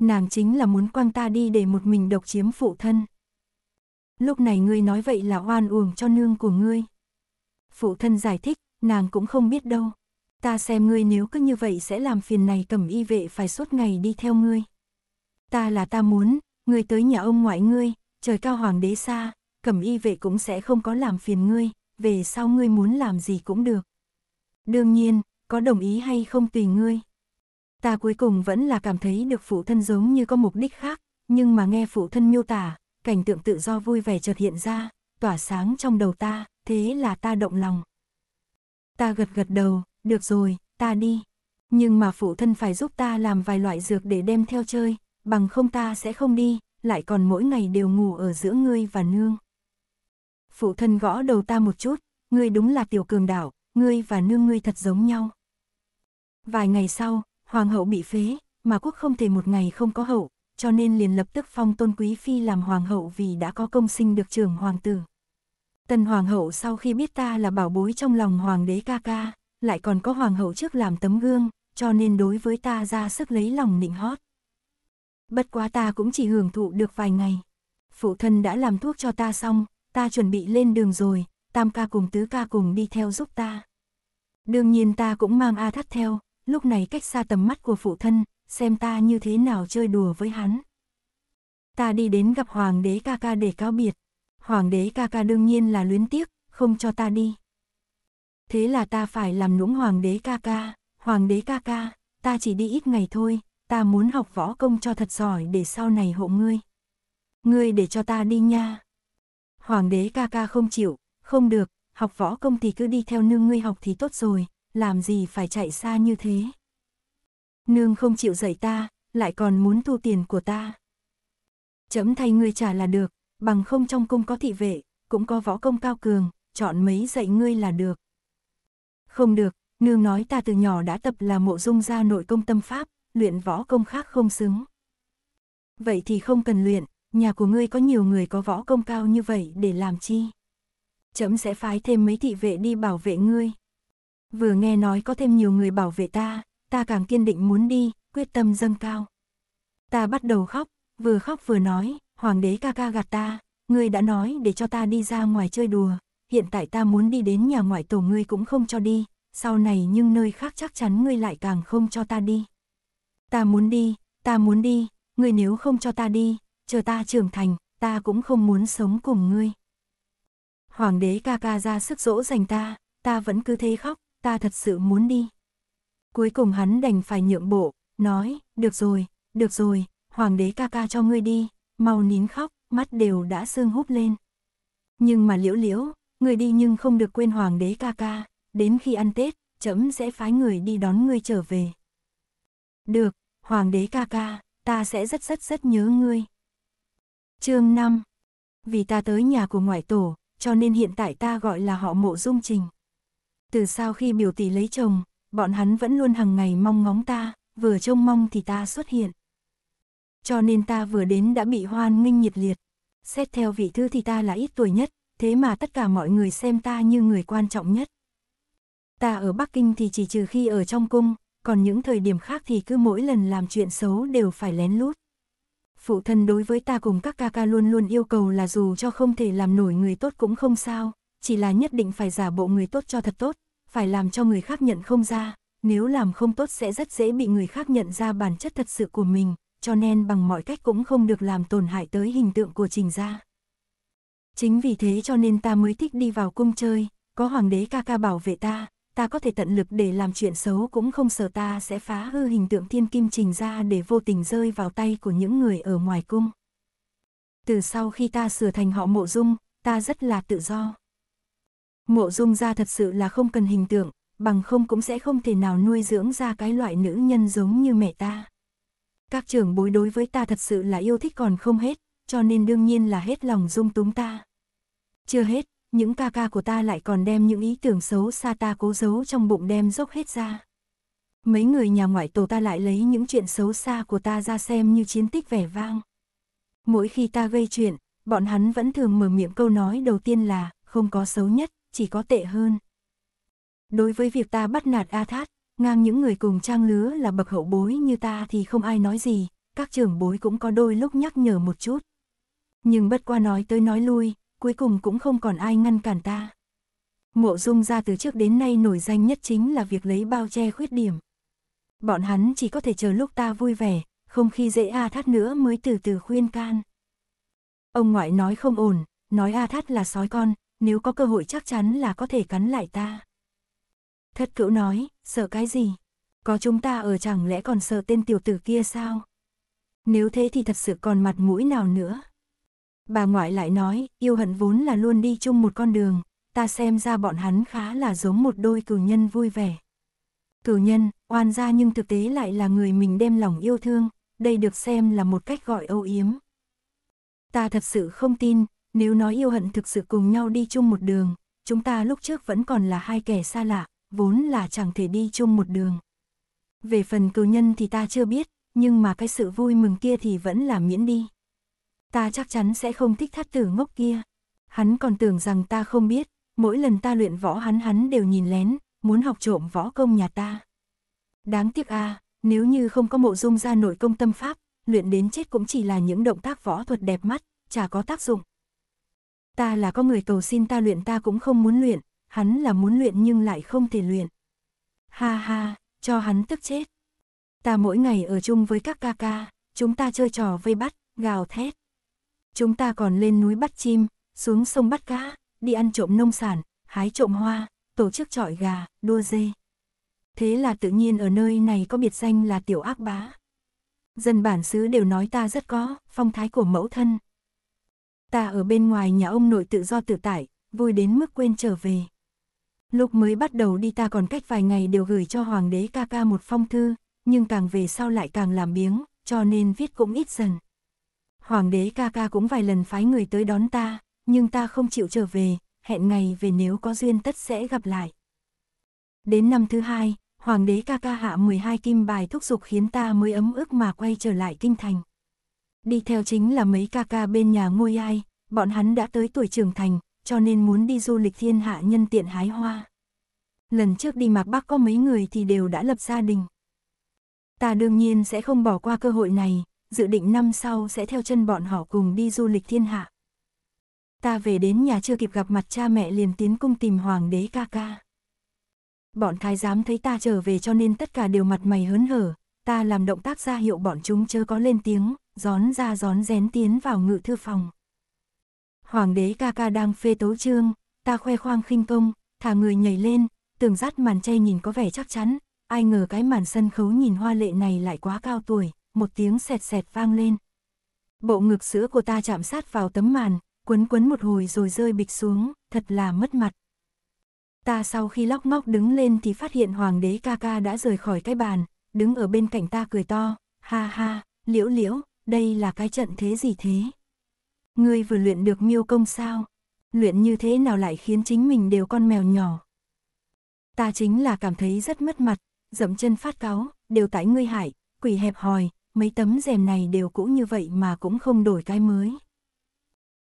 Nàng chính là muốn quăng ta đi để một mình độc chiếm phụ thân. Lúc này ngươi nói vậy là oan uổng cho nương của ngươi. Phụ thân giải thích, nàng cũng không biết đâu. Ta xem ngươi nếu cứ như vậy sẽ làm phiền này cầm y vệ phải suốt ngày đi theo ngươi. Ta là ta muốn, ngươi tới nhà ông ngoại ngươi, trời cao hoàng đế xa, cầm y vệ cũng sẽ không có làm phiền ngươi, về sau ngươi muốn làm gì cũng được. Đương nhiên, có đồng ý hay không tùy ngươi. Ta cuối cùng vẫn là cảm thấy được phụ thân giống như có mục đích khác, nhưng mà nghe phụ thân miêu tả, cảnh tượng tự do vui vẻ chợt hiện ra, tỏa sáng trong đầu ta, thế là ta động lòng. Ta gật gật đầu, được rồi, ta đi. Nhưng mà phụ thân phải giúp ta làm vài loại dược để đem theo chơi, bằng không ta sẽ không đi, lại còn mỗi ngày đều ngủ ở giữa ngươi và nương. Phụ thân gõ đầu ta một chút, ngươi đúng là tiểu cường đảo, ngươi và nương ngươi thật giống nhau. Vài ngày sau, hoàng hậu bị phế, mà quốc không thể một ngày không có hậu, cho nên liền lập tức phong tôn quý phi làm hoàng hậu vì đã có công sinh được trưởng hoàng tử. Tần hoàng hậu sau khi biết ta là bảo bối trong lòng hoàng đế ca ca, lại còn có hoàng hậu trước làm tấm gương, cho nên đối với ta ra sức lấy lòng nịnh hót. Bất quá ta cũng chỉ hưởng thụ được vài ngày. Phụ thân đã làm thuốc cho ta xong, ta chuẩn bị lên đường rồi, tam ca cùng tứ ca cùng đi theo giúp ta. Đương nhiên ta cũng mang A thắt theo, lúc này cách xa tầm mắt của phụ thân, xem ta như thế nào chơi đùa với hắn. Ta đi đến gặp hoàng đế ca ca để cáo biệt. Hoàng đế ca ca đương nhiên là luyến tiếc, không cho ta đi. Thế là ta phải làm nũng hoàng đế ca ca, hoàng đế ca ca, ta chỉ đi ít ngày thôi, ta muốn học võ công cho thật giỏi để sau này hộ ngươi. Ngươi để cho ta đi nha. Hoàng đế ca ca không chịu, không được, học võ công thì cứ đi theo nương ngươi học thì tốt rồi, làm gì phải chạy xa như thế. Nương không chịu dạy ta, lại còn muốn thu tiền của ta. Chấm thay ngươi trả là được, bằng không trong cung có thị vệ, cũng có võ công cao cường, chọn mấy dạy ngươi là được. Không được, nương nói ta từ nhỏ đã tập là mộ dung gia nội công tâm pháp, luyện võ công khác không xứng. Vậy thì không cần luyện, nhà của ngươi có nhiều người có võ công cao như vậy để làm chi? Chấm sẽ phái thêm mấy thị vệ đi bảo vệ ngươi. Vừa nghe nói có thêm nhiều người bảo vệ ta, ta càng kiên định muốn đi, quyết tâm dâng cao. Ta bắt đầu khóc, vừa khóc vừa nói, hoàng đế ca ca gạt ta, ngươi đã nói để cho ta đi ra ngoài chơi đùa, hiện tại ta muốn đi đến nhà ngoại tổ ngươi cũng không cho đi, sau này nhưng nơi khác chắc chắn ngươi lại càng không cho ta đi. Ta muốn đi, ta muốn đi, ngươi nếu không cho ta đi, chờ ta trưởng thành, ta cũng không muốn sống cùng ngươi. Hoàng đế ca ca ra sức dỗ dành ta, ta vẫn cứ thế khóc, ta thật sự muốn đi. Cuối cùng hắn đành phải nhượng bộ, nói, được rồi, được rồi, hoàng đế ca ca cho ngươi đi, mau nín khóc, mắt đều đã sương húp lên. Nhưng mà liễu liễu, người đi nhưng không được quên hoàng đế ca ca, đến khi ăn Tết, trẫm sẽ phái người đi đón ngươi trở về. Được, hoàng đế ca ca, ta sẽ rất rất rất nhớ ngươi. chương 5 Vì ta tới nhà của ngoại tổ, cho nên hiện tại ta gọi là họ mộ dung trình. Từ sau khi biểu tỷ lấy chồng, bọn hắn vẫn luôn hằng ngày mong ngóng ta, vừa trông mong thì ta xuất hiện. Cho nên ta vừa đến đã bị hoan nghênh nhiệt liệt. Xét theo vị thư thì ta là ít tuổi nhất, thế mà tất cả mọi người xem ta như người quan trọng nhất. Ta ở Bắc Kinh thì chỉ trừ khi ở trong cung, còn những thời điểm khác thì cứ mỗi lần làm chuyện xấu đều phải lén lút. Phụ thân đối với ta cùng các ca ca luôn luôn yêu cầu là dù cho không thể làm nổi người tốt cũng không sao, chỉ là nhất định phải giả bộ người tốt cho thật tốt, phải làm cho người khác nhận không ra, nếu làm không tốt sẽ rất dễ bị người khác nhận ra bản chất thật sự của mình, cho nên bằng mọi cách cũng không được làm tổn hại tới hình tượng của trình gia. Chính vì thế cho nên ta mới thích đi vào cung chơi, có hoàng đế ca ca bảo vệ ta, ta có thể tận lực để làm chuyện xấu cũng không sợ ta sẽ phá hư hình tượng thiên kim trình gia để vô tình rơi vào tay của những người ở ngoài cung. Từ sau khi ta sửa thành họ mộ dung, ta rất là tự do mộ dung gia thật sự là không cần hình tượng, bằng không cũng sẽ không thể nào nuôi dưỡng ra cái loại nữ nhân giống như mẹ ta. Các trưởng bối đối với ta thật sự là yêu thích còn không hết, cho nên đương nhiên là hết lòng dung túng ta. Chưa hết, những ca ca của ta lại còn đem những ý tưởng xấu xa ta cố giấu trong bụng đem dốc hết ra. Mấy người nhà ngoại tổ ta lại lấy những chuyện xấu xa của ta ra xem như chiến tích vẻ vang. Mỗi khi ta gây chuyện, bọn hắn vẫn thường mở miệng câu nói đầu tiên là, không có xấu nhất, chỉ có tệ hơn. Đối với việc ta bắt nạt A Thát, ngang những người cùng trang lứa là bậc hậu bối như ta thì không ai nói gì, các trưởng bối cũng có đôi lúc nhắc nhở một chút. Nhưng bất qua nói tới nói lui, cuối cùng cũng không còn ai ngăn cản ta. Mộ dung ra từ trước đến nay nổi danh nhất chính là việc lấy bao che khuyết điểm. Bọn hắn chỉ có thể chờ lúc ta vui vẻ, không khi dễ A Thát nữa mới từ từ khuyên can. Ông ngoại nói không ổn, nói A Thát là sói con, nếu có cơ hội chắc chắn là có thể cắn lại ta. Thất cữu nói, sợ cái gì? Có chúng ta ở chẳng lẽ còn sợ tên tiểu tử kia sao? Nếu thế thì thật sự còn mặt mũi nào nữa? Bà ngoại lại nói, yêu hận vốn là luôn đi chung một con đường, ta xem ra bọn hắn khá là giống một đôi cử nhân vui vẻ. cử nhân, oan gia nhưng thực tế lại là người mình đem lòng yêu thương, đây được xem là một cách gọi âu yếm. Ta thật sự không tin, nếu nói yêu hận thực sự cùng nhau đi chung một đường, chúng ta lúc trước vẫn còn là hai kẻ xa lạ, vốn là chẳng thể đi chung một đường. Về phần cử nhân thì ta chưa biết, nhưng mà cái sự vui mừng kia thì vẫn là miễn đi. Ta chắc chắn sẽ không thích thắt tử ngốc kia. Hắn còn tưởng rằng ta không biết, mỗi lần ta luyện võ hắn hắn đều nhìn lén, muốn học trộm võ công nhà ta. Đáng tiếc a, à, nếu như không có mộ dung ra nội công tâm pháp, luyện đến chết cũng chỉ là những động tác võ thuật đẹp mắt, chả có tác dụng, ta là có người cầu xin ta luyện ta cũng không muốn luyện, hắn là muốn luyện nhưng lại không thể luyện. Ha ha, cho hắn tức chết. Ta mỗi ngày ở chung với các ca ca, chúng ta chơi trò vây bắt, gào thét. Chúng ta còn lên núi bắt chim, xuống sông bắt cá, đi ăn trộm nông sản, hái trộm hoa, tổ chức trọi gà, đua dê. Thế là tự nhiên ở nơi này có biệt danh là tiểu ác bá. Dân bản xứ đều nói ta rất có, phong thái của mẫu thân, Ta ở bên ngoài nhà ông nội tự do tự tại, vui đến mức quên trở về. Lúc mới bắt đầu đi ta còn cách vài ngày đều gửi cho hoàng đế ca ca một phong thư, nhưng càng về sau lại càng làm biếng, cho nên viết cũng ít dần. Hoàng đế ca ca cũng vài lần phái người tới đón ta, nhưng ta không chịu trở về, hẹn ngày về nếu có duyên tất sẽ gặp lại. Đến năm thứ hai, hoàng đế ca ca hạ 12 kim bài thúc giục khiến ta mới ấm ức mà quay trở lại kinh thành đi theo chính là mấy ca ca bên nhà ngôi ai, bọn hắn đã tới tuổi trưởng thành, cho nên muốn đi du lịch thiên hạ nhân tiện hái hoa. Lần trước đi Mạc Bắc có mấy người thì đều đã lập gia đình. Ta đương nhiên sẽ không bỏ qua cơ hội này, dự định năm sau sẽ theo chân bọn họ cùng đi du lịch thiên hạ. Ta về đến nhà chưa kịp gặp mặt cha mẹ liền tiến cung tìm hoàng đế ca ca. Bọn thái giám thấy ta trở về cho nên tất cả đều mặt mày hớn hở, ta làm động tác ra hiệu bọn chúng chớ có lên tiếng, gión ra gión rén tiến vào ngự thư phòng. Hoàng đế ca ca đang phê tấu trương, ta khoe khoang khinh công, thả người nhảy lên, tưởng rát màn che nhìn có vẻ chắc chắn, ai ngờ cái màn sân khấu nhìn hoa lệ này lại quá cao tuổi, một tiếng sẹt sẹt vang lên. Bộ ngực sữa của ta chạm sát vào tấm màn, quấn quấn một hồi rồi rơi bịch xuống, thật là mất mặt. Ta sau khi lóc ngóc đứng lên thì phát hiện hoàng đế ca ca đã rời khỏi cái bàn, đứng ở bên cạnh ta cười to, ha ha, liễu liễu, đây là cái trận thế gì thế? Ngươi vừa luyện được miêu công sao? Luyện như thế nào lại khiến chính mình đều con mèo nhỏ? Ta chính là cảm thấy rất mất mặt, dẫm chân phát cáo, đều tại ngươi hại, quỷ hẹp hòi, mấy tấm rèm này đều cũ như vậy mà cũng không đổi cái mới.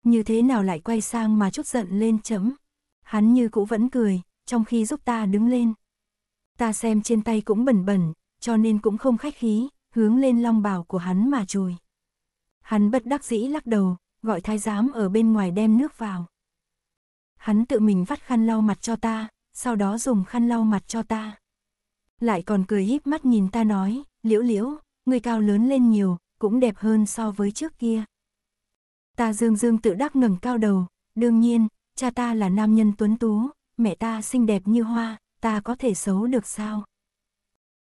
Như thế nào lại quay sang mà chút giận lên chấm? Hắn như cũ vẫn cười, trong khi giúp ta đứng lên. Ta xem trên tay cũng bẩn bẩn, cho nên cũng không khách khí, hướng lên long bào của hắn mà chùi. Hắn bất đắc dĩ lắc đầu, gọi thái giám ở bên ngoài đem nước vào. Hắn tự mình vắt khăn lau mặt cho ta, sau đó dùng khăn lau mặt cho ta. Lại còn cười híp mắt nhìn ta nói, liễu liễu, người cao lớn lên nhiều, cũng đẹp hơn so với trước kia. Ta dương dương tự đắc ngẩng cao đầu, đương nhiên, cha ta là nam nhân tuấn tú, mẹ ta xinh đẹp như hoa, ta có thể xấu được sao?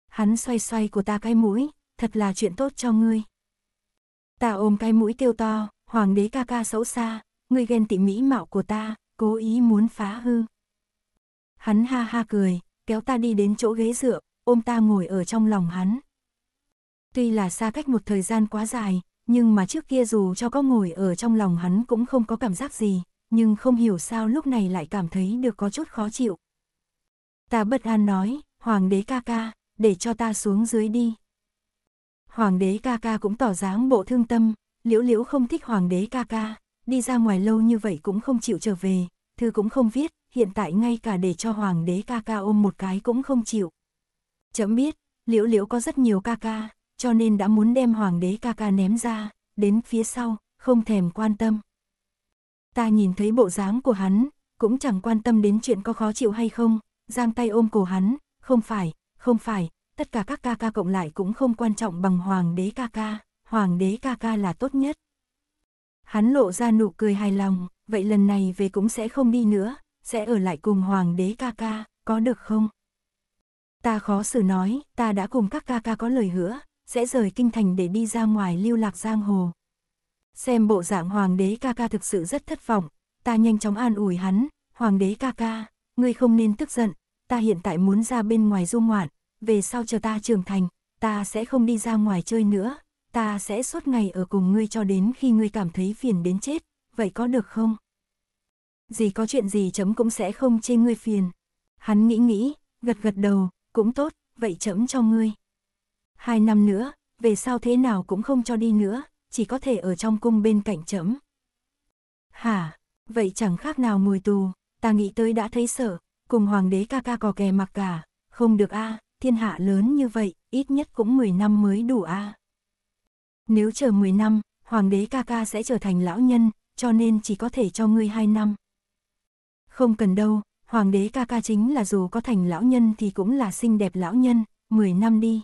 Hắn xoay xoay của ta cái mũi, thật là chuyện tốt cho ngươi. Ta ôm cái mũi kêu to, hoàng đế ca ca xấu xa, ngươi ghen tị mỹ mạo của ta, cố ý muốn phá hư. Hắn ha ha cười, kéo ta đi đến chỗ ghế dựa, ôm ta ngồi ở trong lòng hắn. Tuy là xa cách một thời gian quá dài, nhưng mà trước kia dù cho có ngồi ở trong lòng hắn cũng không có cảm giác gì, nhưng không hiểu sao lúc này lại cảm thấy được có chút khó chịu. Ta bất an nói, hoàng đế ca ca, để cho ta xuống dưới đi. Hoàng đế ca ca cũng tỏ dáng bộ thương tâm, liễu liễu không thích hoàng đế ca ca, đi ra ngoài lâu như vậy cũng không chịu trở về, thư cũng không viết, hiện tại ngay cả để cho hoàng đế ca ca ôm một cái cũng không chịu. Chấm biết, liễu liễu có rất nhiều ca ca, cho nên đã muốn đem hoàng đế ca ca ném ra, đến phía sau, không thèm quan tâm. Ta nhìn thấy bộ dáng của hắn, cũng chẳng quan tâm đến chuyện có khó chịu hay không, giang tay ôm cổ hắn, không phải, không phải, tất cả các ca ca cộng lại cũng không quan trọng bằng hoàng đế ca ca, hoàng đế ca ca là tốt nhất. Hắn lộ ra nụ cười hài lòng, vậy lần này về cũng sẽ không đi nữa, sẽ ở lại cùng hoàng đế ca ca, có được không? Ta khó xử nói, ta đã cùng các ca ca có lời hứa, sẽ rời kinh thành để đi ra ngoài lưu lạc giang hồ. Xem bộ dạng hoàng đế ca ca thực sự rất thất vọng, ta nhanh chóng an ủi hắn, hoàng đế ca ca, ngươi không nên tức giận, ta hiện tại muốn ra bên ngoài du ngoạn, về sau chờ ta trưởng thành, ta sẽ không đi ra ngoài chơi nữa, ta sẽ suốt ngày ở cùng ngươi cho đến khi ngươi cảm thấy phiền đến chết, vậy có được không? Gì có chuyện gì chấm cũng sẽ không chê ngươi phiền. Hắn nghĩ nghĩ, gật gật đầu, cũng tốt, vậy chấm cho ngươi. Hai năm nữa, về sau thế nào cũng không cho đi nữa, chỉ có thể ở trong cung bên cạnh chấm. Hả, vậy chẳng khác nào ngồi tù, ta nghĩ tới đã thấy sợ, cùng hoàng đế ca ca cò kè mặc cả, không được a à thiên hạ lớn như vậy, ít nhất cũng 10 năm mới đủ a. À. Nếu chờ 10 năm, hoàng đế ca ca sẽ trở thành lão nhân, cho nên chỉ có thể cho ngươi 2 năm. Không cần đâu, hoàng đế ca ca chính là dù có thành lão nhân thì cũng là xinh đẹp lão nhân, 10 năm đi.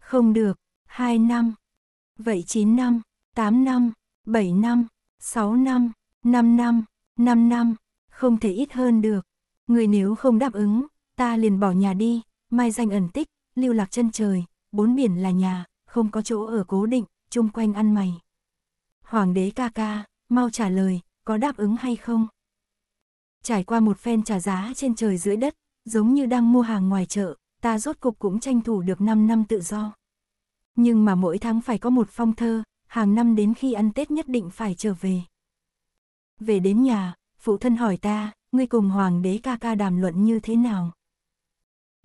Không được, 2 năm. Vậy 9 năm, 8 năm, 7 năm, 6 năm, 5 năm, 5 năm, không thể ít hơn được. Người nếu không đáp ứng, ta liền bỏ nhà đi, mai danh ẩn tích, lưu lạc chân trời, bốn biển là nhà, không có chỗ ở cố định, chung quanh ăn mày. Hoàng đế ca ca, mau trả lời, có đáp ứng hay không? Trải qua một phen trả giá trên trời dưới đất, giống như đang mua hàng ngoài chợ, ta rốt cục cũng tranh thủ được 5 năm tự do. Nhưng mà mỗi tháng phải có một phong thơ, hàng năm đến khi ăn Tết nhất định phải trở về. Về đến nhà, phụ thân hỏi ta, ngươi cùng hoàng đế ca ca đàm luận như thế nào?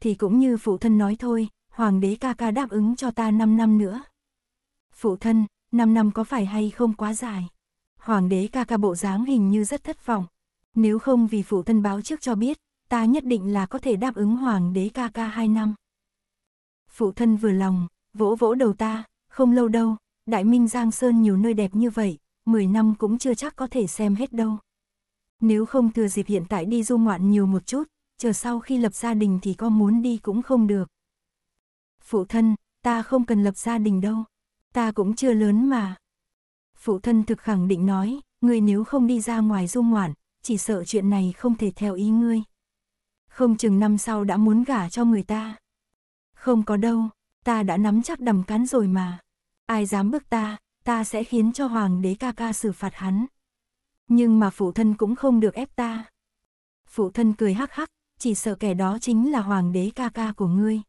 thì cũng như phụ thân nói thôi, hoàng đế ca ca đáp ứng cho ta 5 năm nữa. Phụ thân, 5 năm có phải hay không quá dài? Hoàng đế ca ca bộ dáng hình như rất thất vọng. Nếu không vì phụ thân báo trước cho biết, ta nhất định là có thể đáp ứng hoàng đế ca ca 2 năm. Phụ thân vừa lòng, vỗ vỗ đầu ta, không lâu đâu, Đại Minh Giang Sơn nhiều nơi đẹp như vậy, 10 năm cũng chưa chắc có thể xem hết đâu. Nếu không thừa dịp hiện tại đi du ngoạn nhiều một chút, chờ sau khi lập gia đình thì con muốn đi cũng không được. Phụ thân, ta không cần lập gia đình đâu, ta cũng chưa lớn mà. Phụ thân thực khẳng định nói, ngươi nếu không đi ra ngoài du ngoạn, chỉ sợ chuyện này không thể theo ý ngươi. Không chừng năm sau đã muốn gả cho người ta. Không có đâu, ta đã nắm chắc đầm cán rồi mà. Ai dám bước ta, ta sẽ khiến cho hoàng đế ca ca xử phạt hắn. Nhưng mà phụ thân cũng không được ép ta. Phụ thân cười hắc hắc, chỉ sợ kẻ đó chính là hoàng đế ca ca của ngươi.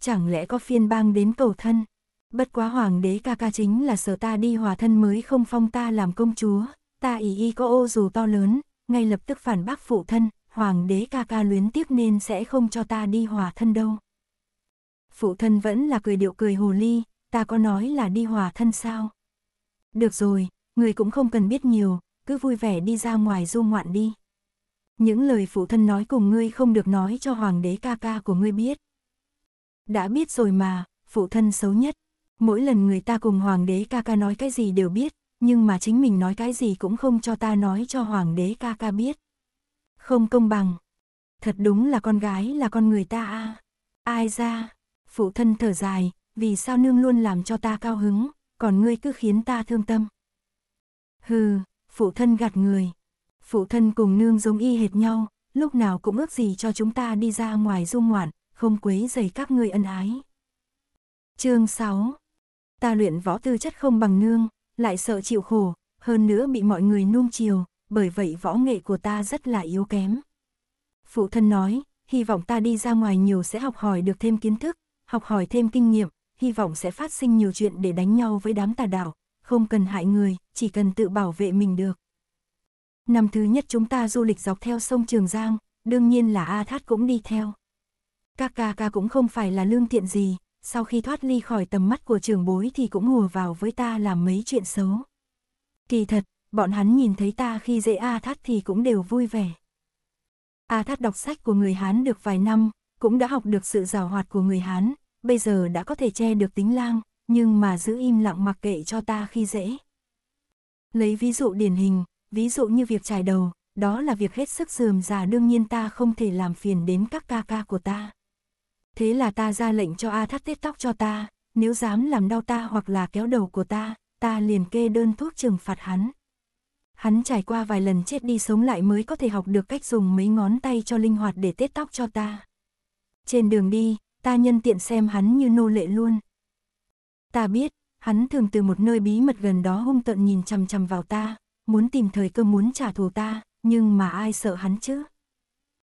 Chẳng lẽ có phiên bang đến cầu thân? Bất quá hoàng đế ca ca chính là sợ ta đi hòa thân mới không phong ta làm công chúa, ta ý y có ô dù to lớn, ngay lập tức phản bác phụ thân, hoàng đế ca ca luyến tiếc nên sẽ không cho ta đi hòa thân đâu. Phụ thân vẫn là cười điệu cười hồ ly, ta có nói là đi hòa thân sao? Được rồi, người cũng không cần biết nhiều, cứ vui vẻ đi ra ngoài du ngoạn đi những lời phụ thân nói cùng ngươi không được nói cho hoàng đế ca ca của ngươi biết. Đã biết rồi mà, phụ thân xấu nhất. Mỗi lần người ta cùng hoàng đế ca ca nói cái gì đều biết, nhưng mà chính mình nói cái gì cũng không cho ta nói cho hoàng đế ca ca biết. Không công bằng. Thật đúng là con gái là con người ta a. Ai ra? Phụ thân thở dài, vì sao nương luôn làm cho ta cao hứng, còn ngươi cứ khiến ta thương tâm. Hừ, phụ thân gạt người. Phụ thân cùng nương giống y hệt nhau, lúc nào cũng ước gì cho chúng ta đi ra ngoài du ngoạn, không quấy dày các ngươi ân ái. Chương 6 Ta luyện võ tư chất không bằng nương, lại sợ chịu khổ, hơn nữa bị mọi người nuông chiều, bởi vậy võ nghệ của ta rất là yếu kém. Phụ thân nói, hy vọng ta đi ra ngoài nhiều sẽ học hỏi được thêm kiến thức, học hỏi thêm kinh nghiệm, hy vọng sẽ phát sinh nhiều chuyện để đánh nhau với đám tà đạo, không cần hại người, chỉ cần tự bảo vệ mình được. Năm thứ nhất chúng ta du lịch dọc theo sông Trường Giang, đương nhiên là A Thát cũng đi theo. Các ca ca cũng không phải là lương thiện gì, sau khi thoát ly khỏi tầm mắt của trường bối thì cũng hùa vào với ta làm mấy chuyện xấu. Kỳ thật, bọn hắn nhìn thấy ta khi dễ A Thát thì cũng đều vui vẻ. A Thát đọc sách của người Hán được vài năm, cũng đã học được sự giàu hoạt của người Hán, bây giờ đã có thể che được tính lang, nhưng mà giữ im lặng mặc kệ cho ta khi dễ. Lấy ví dụ điển hình, ví dụ như việc trải đầu, đó là việc hết sức dườm già đương nhiên ta không thể làm phiền đến các ca ca của ta. Thế là ta ra lệnh cho A thắt tết tóc cho ta, nếu dám làm đau ta hoặc là kéo đầu của ta, ta liền kê đơn thuốc trừng phạt hắn. Hắn trải qua vài lần chết đi sống lại mới có thể học được cách dùng mấy ngón tay cho linh hoạt để tết tóc cho ta. Trên đường đi, ta nhân tiện xem hắn như nô lệ luôn. Ta biết, hắn thường từ một nơi bí mật gần đó hung tợn nhìn chằm chằm vào ta, muốn tìm thời cơ muốn trả thù ta, nhưng mà ai sợ hắn chứ?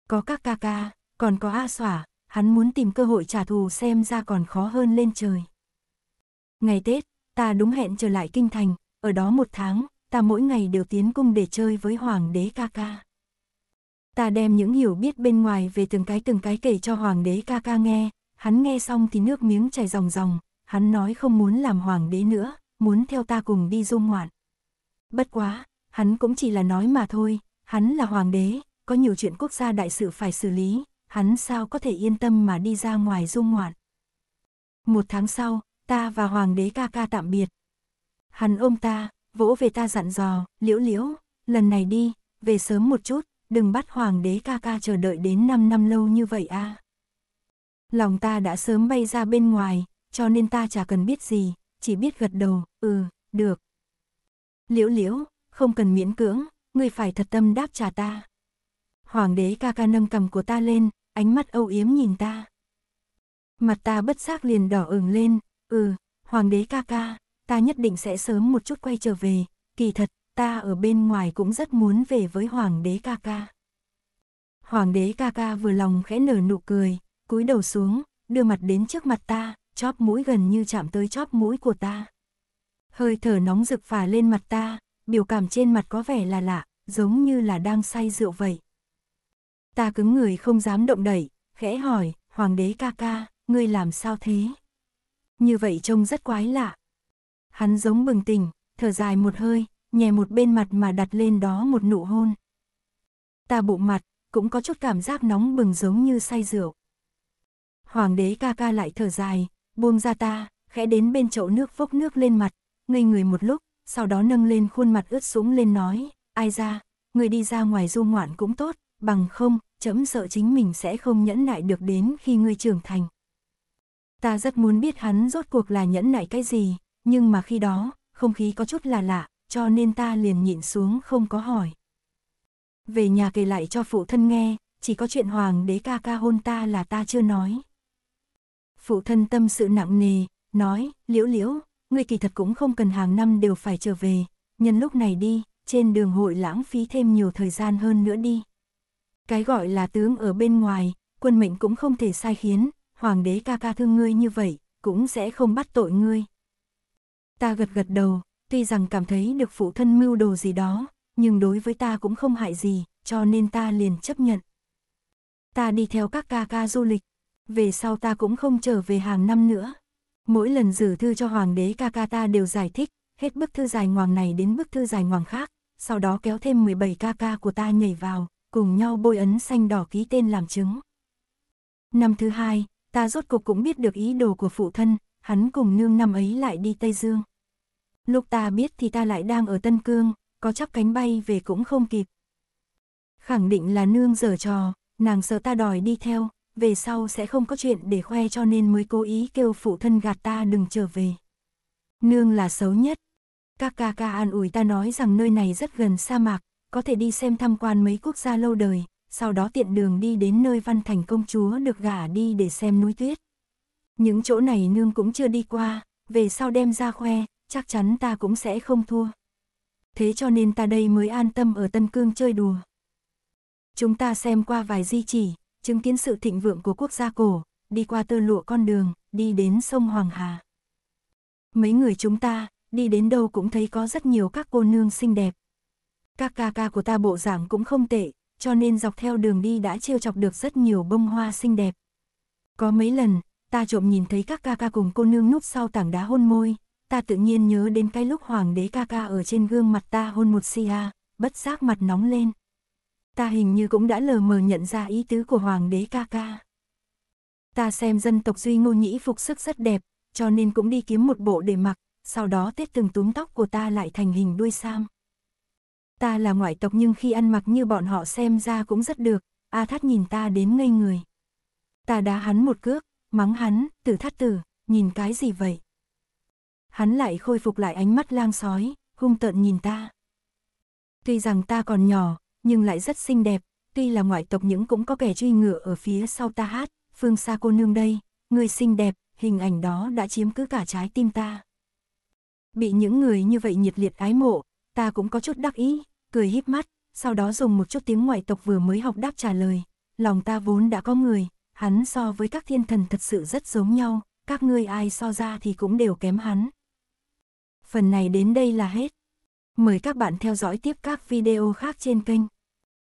Có các ca ca, còn có A xỏa, hắn muốn tìm cơ hội trả thù xem ra còn khó hơn lên trời. Ngày Tết, ta đúng hẹn trở lại kinh thành, ở đó một tháng, ta mỗi ngày đều tiến cung để chơi với hoàng đế ca ca. Ta đem những hiểu biết bên ngoài về từng cái từng cái kể cho hoàng đế ca ca nghe, hắn nghe xong thì nước miếng chảy ròng ròng, hắn nói không muốn làm hoàng đế nữa, muốn theo ta cùng đi du ngoạn. Bất quá, hắn cũng chỉ là nói mà thôi, hắn là hoàng đế, có nhiều chuyện quốc gia đại sự phải xử lý, hắn sao có thể yên tâm mà đi ra ngoài dung ngoạn. Một tháng sau, ta và hoàng đế ca ca tạm biệt. Hắn ôm ta, vỗ về ta dặn dò, liễu liễu, lần này đi, về sớm một chút, đừng bắt hoàng đế ca ca chờ đợi đến 5 năm lâu như vậy a. À. Lòng ta đã sớm bay ra bên ngoài, cho nên ta chả cần biết gì, chỉ biết gật đầu, ừ, được. Liễu liễu, không cần miễn cưỡng, người phải thật tâm đáp trả ta. Hoàng đế ca ca nâng cầm của ta lên, ánh mắt âu yếm nhìn ta. Mặt ta bất giác liền đỏ ửng lên, ừ, hoàng đế ca ca, ta nhất định sẽ sớm một chút quay trở về, kỳ thật, ta ở bên ngoài cũng rất muốn về với hoàng đế ca ca. Hoàng đế ca ca vừa lòng khẽ nở nụ cười, cúi đầu xuống, đưa mặt đến trước mặt ta, chóp mũi gần như chạm tới chóp mũi của ta. Hơi thở nóng rực phả lên mặt ta, biểu cảm trên mặt có vẻ là lạ, giống như là đang say rượu vậy. Ta cứng người không dám động đẩy, khẽ hỏi, hoàng đế ca ca, ngươi làm sao thế? Như vậy trông rất quái lạ. Hắn giống bừng tỉnh, thở dài một hơi, nhè một bên mặt mà đặt lên đó một nụ hôn. Ta bụ mặt, cũng có chút cảm giác nóng bừng giống như say rượu. Hoàng đế ca ca lại thở dài, buông ra ta, khẽ đến bên chậu nước vốc nước lên mặt, ngây người một lúc, sau đó nâng lên khuôn mặt ướt sũng lên nói, ai ra, người đi ra ngoài du ngoạn cũng tốt, bằng không, chấm sợ chính mình sẽ không nhẫn nại được đến khi ngươi trưởng thành. Ta rất muốn biết hắn rốt cuộc là nhẫn nại cái gì, nhưng mà khi đó, không khí có chút là lạ, cho nên ta liền nhịn xuống không có hỏi. Về nhà kể lại cho phụ thân nghe, chỉ có chuyện hoàng đế ca ca hôn ta là ta chưa nói. Phụ thân tâm sự nặng nề, nói, liễu liễu, ngươi kỳ thật cũng không cần hàng năm đều phải trở về, nhân lúc này đi, trên đường hội lãng phí thêm nhiều thời gian hơn nữa đi. Cái gọi là tướng ở bên ngoài, quân mệnh cũng không thể sai khiến, hoàng đế ca ca thương ngươi như vậy, cũng sẽ không bắt tội ngươi. Ta gật gật đầu, tuy rằng cảm thấy được phụ thân mưu đồ gì đó, nhưng đối với ta cũng không hại gì, cho nên ta liền chấp nhận. Ta đi theo các ca ca du lịch, về sau ta cũng không trở về hàng năm nữa. Mỗi lần gửi thư cho hoàng đế Kakata đều giải thích, hết bức thư dài ngoằng này đến bức thư dài ngoằng khác, sau đó kéo thêm 17 ca ca của ta nhảy vào, cùng nhau bôi ấn xanh đỏ ký tên làm chứng. Năm thứ hai, ta rốt cuộc cũng biết được ý đồ của phụ thân, hắn cùng nương năm ấy lại đi Tây Dương. Lúc ta biết thì ta lại đang ở Tân Cương, có chắp cánh bay về cũng không kịp. Khẳng định là nương giở trò, nàng sợ ta đòi đi theo, về sau sẽ không có chuyện để khoe cho nên mới cố ý kêu phụ thân gạt ta đừng trở về. Nương là xấu nhất. Các ca ca an ủi ta nói rằng nơi này rất gần sa mạc, có thể đi xem tham quan mấy quốc gia lâu đời, sau đó tiện đường đi đến nơi văn thành công chúa được gả đi để xem núi tuyết. Những chỗ này nương cũng chưa đi qua, về sau đem ra khoe, chắc chắn ta cũng sẽ không thua. Thế cho nên ta đây mới an tâm ở Tân Cương chơi đùa. Chúng ta xem qua vài di chỉ, chứng kiến sự thịnh vượng của quốc gia cổ, đi qua tơ lụa con đường, đi đến sông Hoàng Hà. Mấy người chúng ta, đi đến đâu cũng thấy có rất nhiều các cô nương xinh đẹp. Các ca ca của ta bộ giảng cũng không tệ, cho nên dọc theo đường đi đã trêu chọc được rất nhiều bông hoa xinh đẹp. Có mấy lần, ta trộm nhìn thấy các ca ca cùng cô nương núp sau tảng đá hôn môi, ta tự nhiên nhớ đến cái lúc hoàng đế ca ca ở trên gương mặt ta hôn một si ha, bất giác mặt nóng lên ta hình như cũng đã lờ mờ nhận ra ý tứ của Hoàng đế ca ca. Ta xem dân tộc Duy Ngô Nhĩ phục sức rất đẹp, cho nên cũng đi kiếm một bộ để mặc, sau đó tết từng túm tóc của ta lại thành hình đuôi sam. Ta là ngoại tộc nhưng khi ăn mặc như bọn họ xem ra cũng rất được, A Thát nhìn ta đến ngây người. Ta đá hắn một cước, mắng hắn, tử thát tử, nhìn cái gì vậy? Hắn lại khôi phục lại ánh mắt lang sói, hung tợn nhìn ta. Tuy rằng ta còn nhỏ, nhưng lại rất xinh đẹp, tuy là ngoại tộc những cũng có kẻ truy ngựa ở phía sau ta hát, phương xa cô nương đây, người xinh đẹp, hình ảnh đó đã chiếm cứ cả trái tim ta. Bị những người như vậy nhiệt liệt ái mộ, ta cũng có chút đắc ý, cười híp mắt, sau đó dùng một chút tiếng ngoại tộc vừa mới học đáp trả lời, lòng ta vốn đã có người, hắn so với các thiên thần thật sự rất giống nhau, các ngươi ai so ra thì cũng đều kém hắn. Phần này đến đây là hết. Mời các bạn theo dõi tiếp các video khác trên kênh.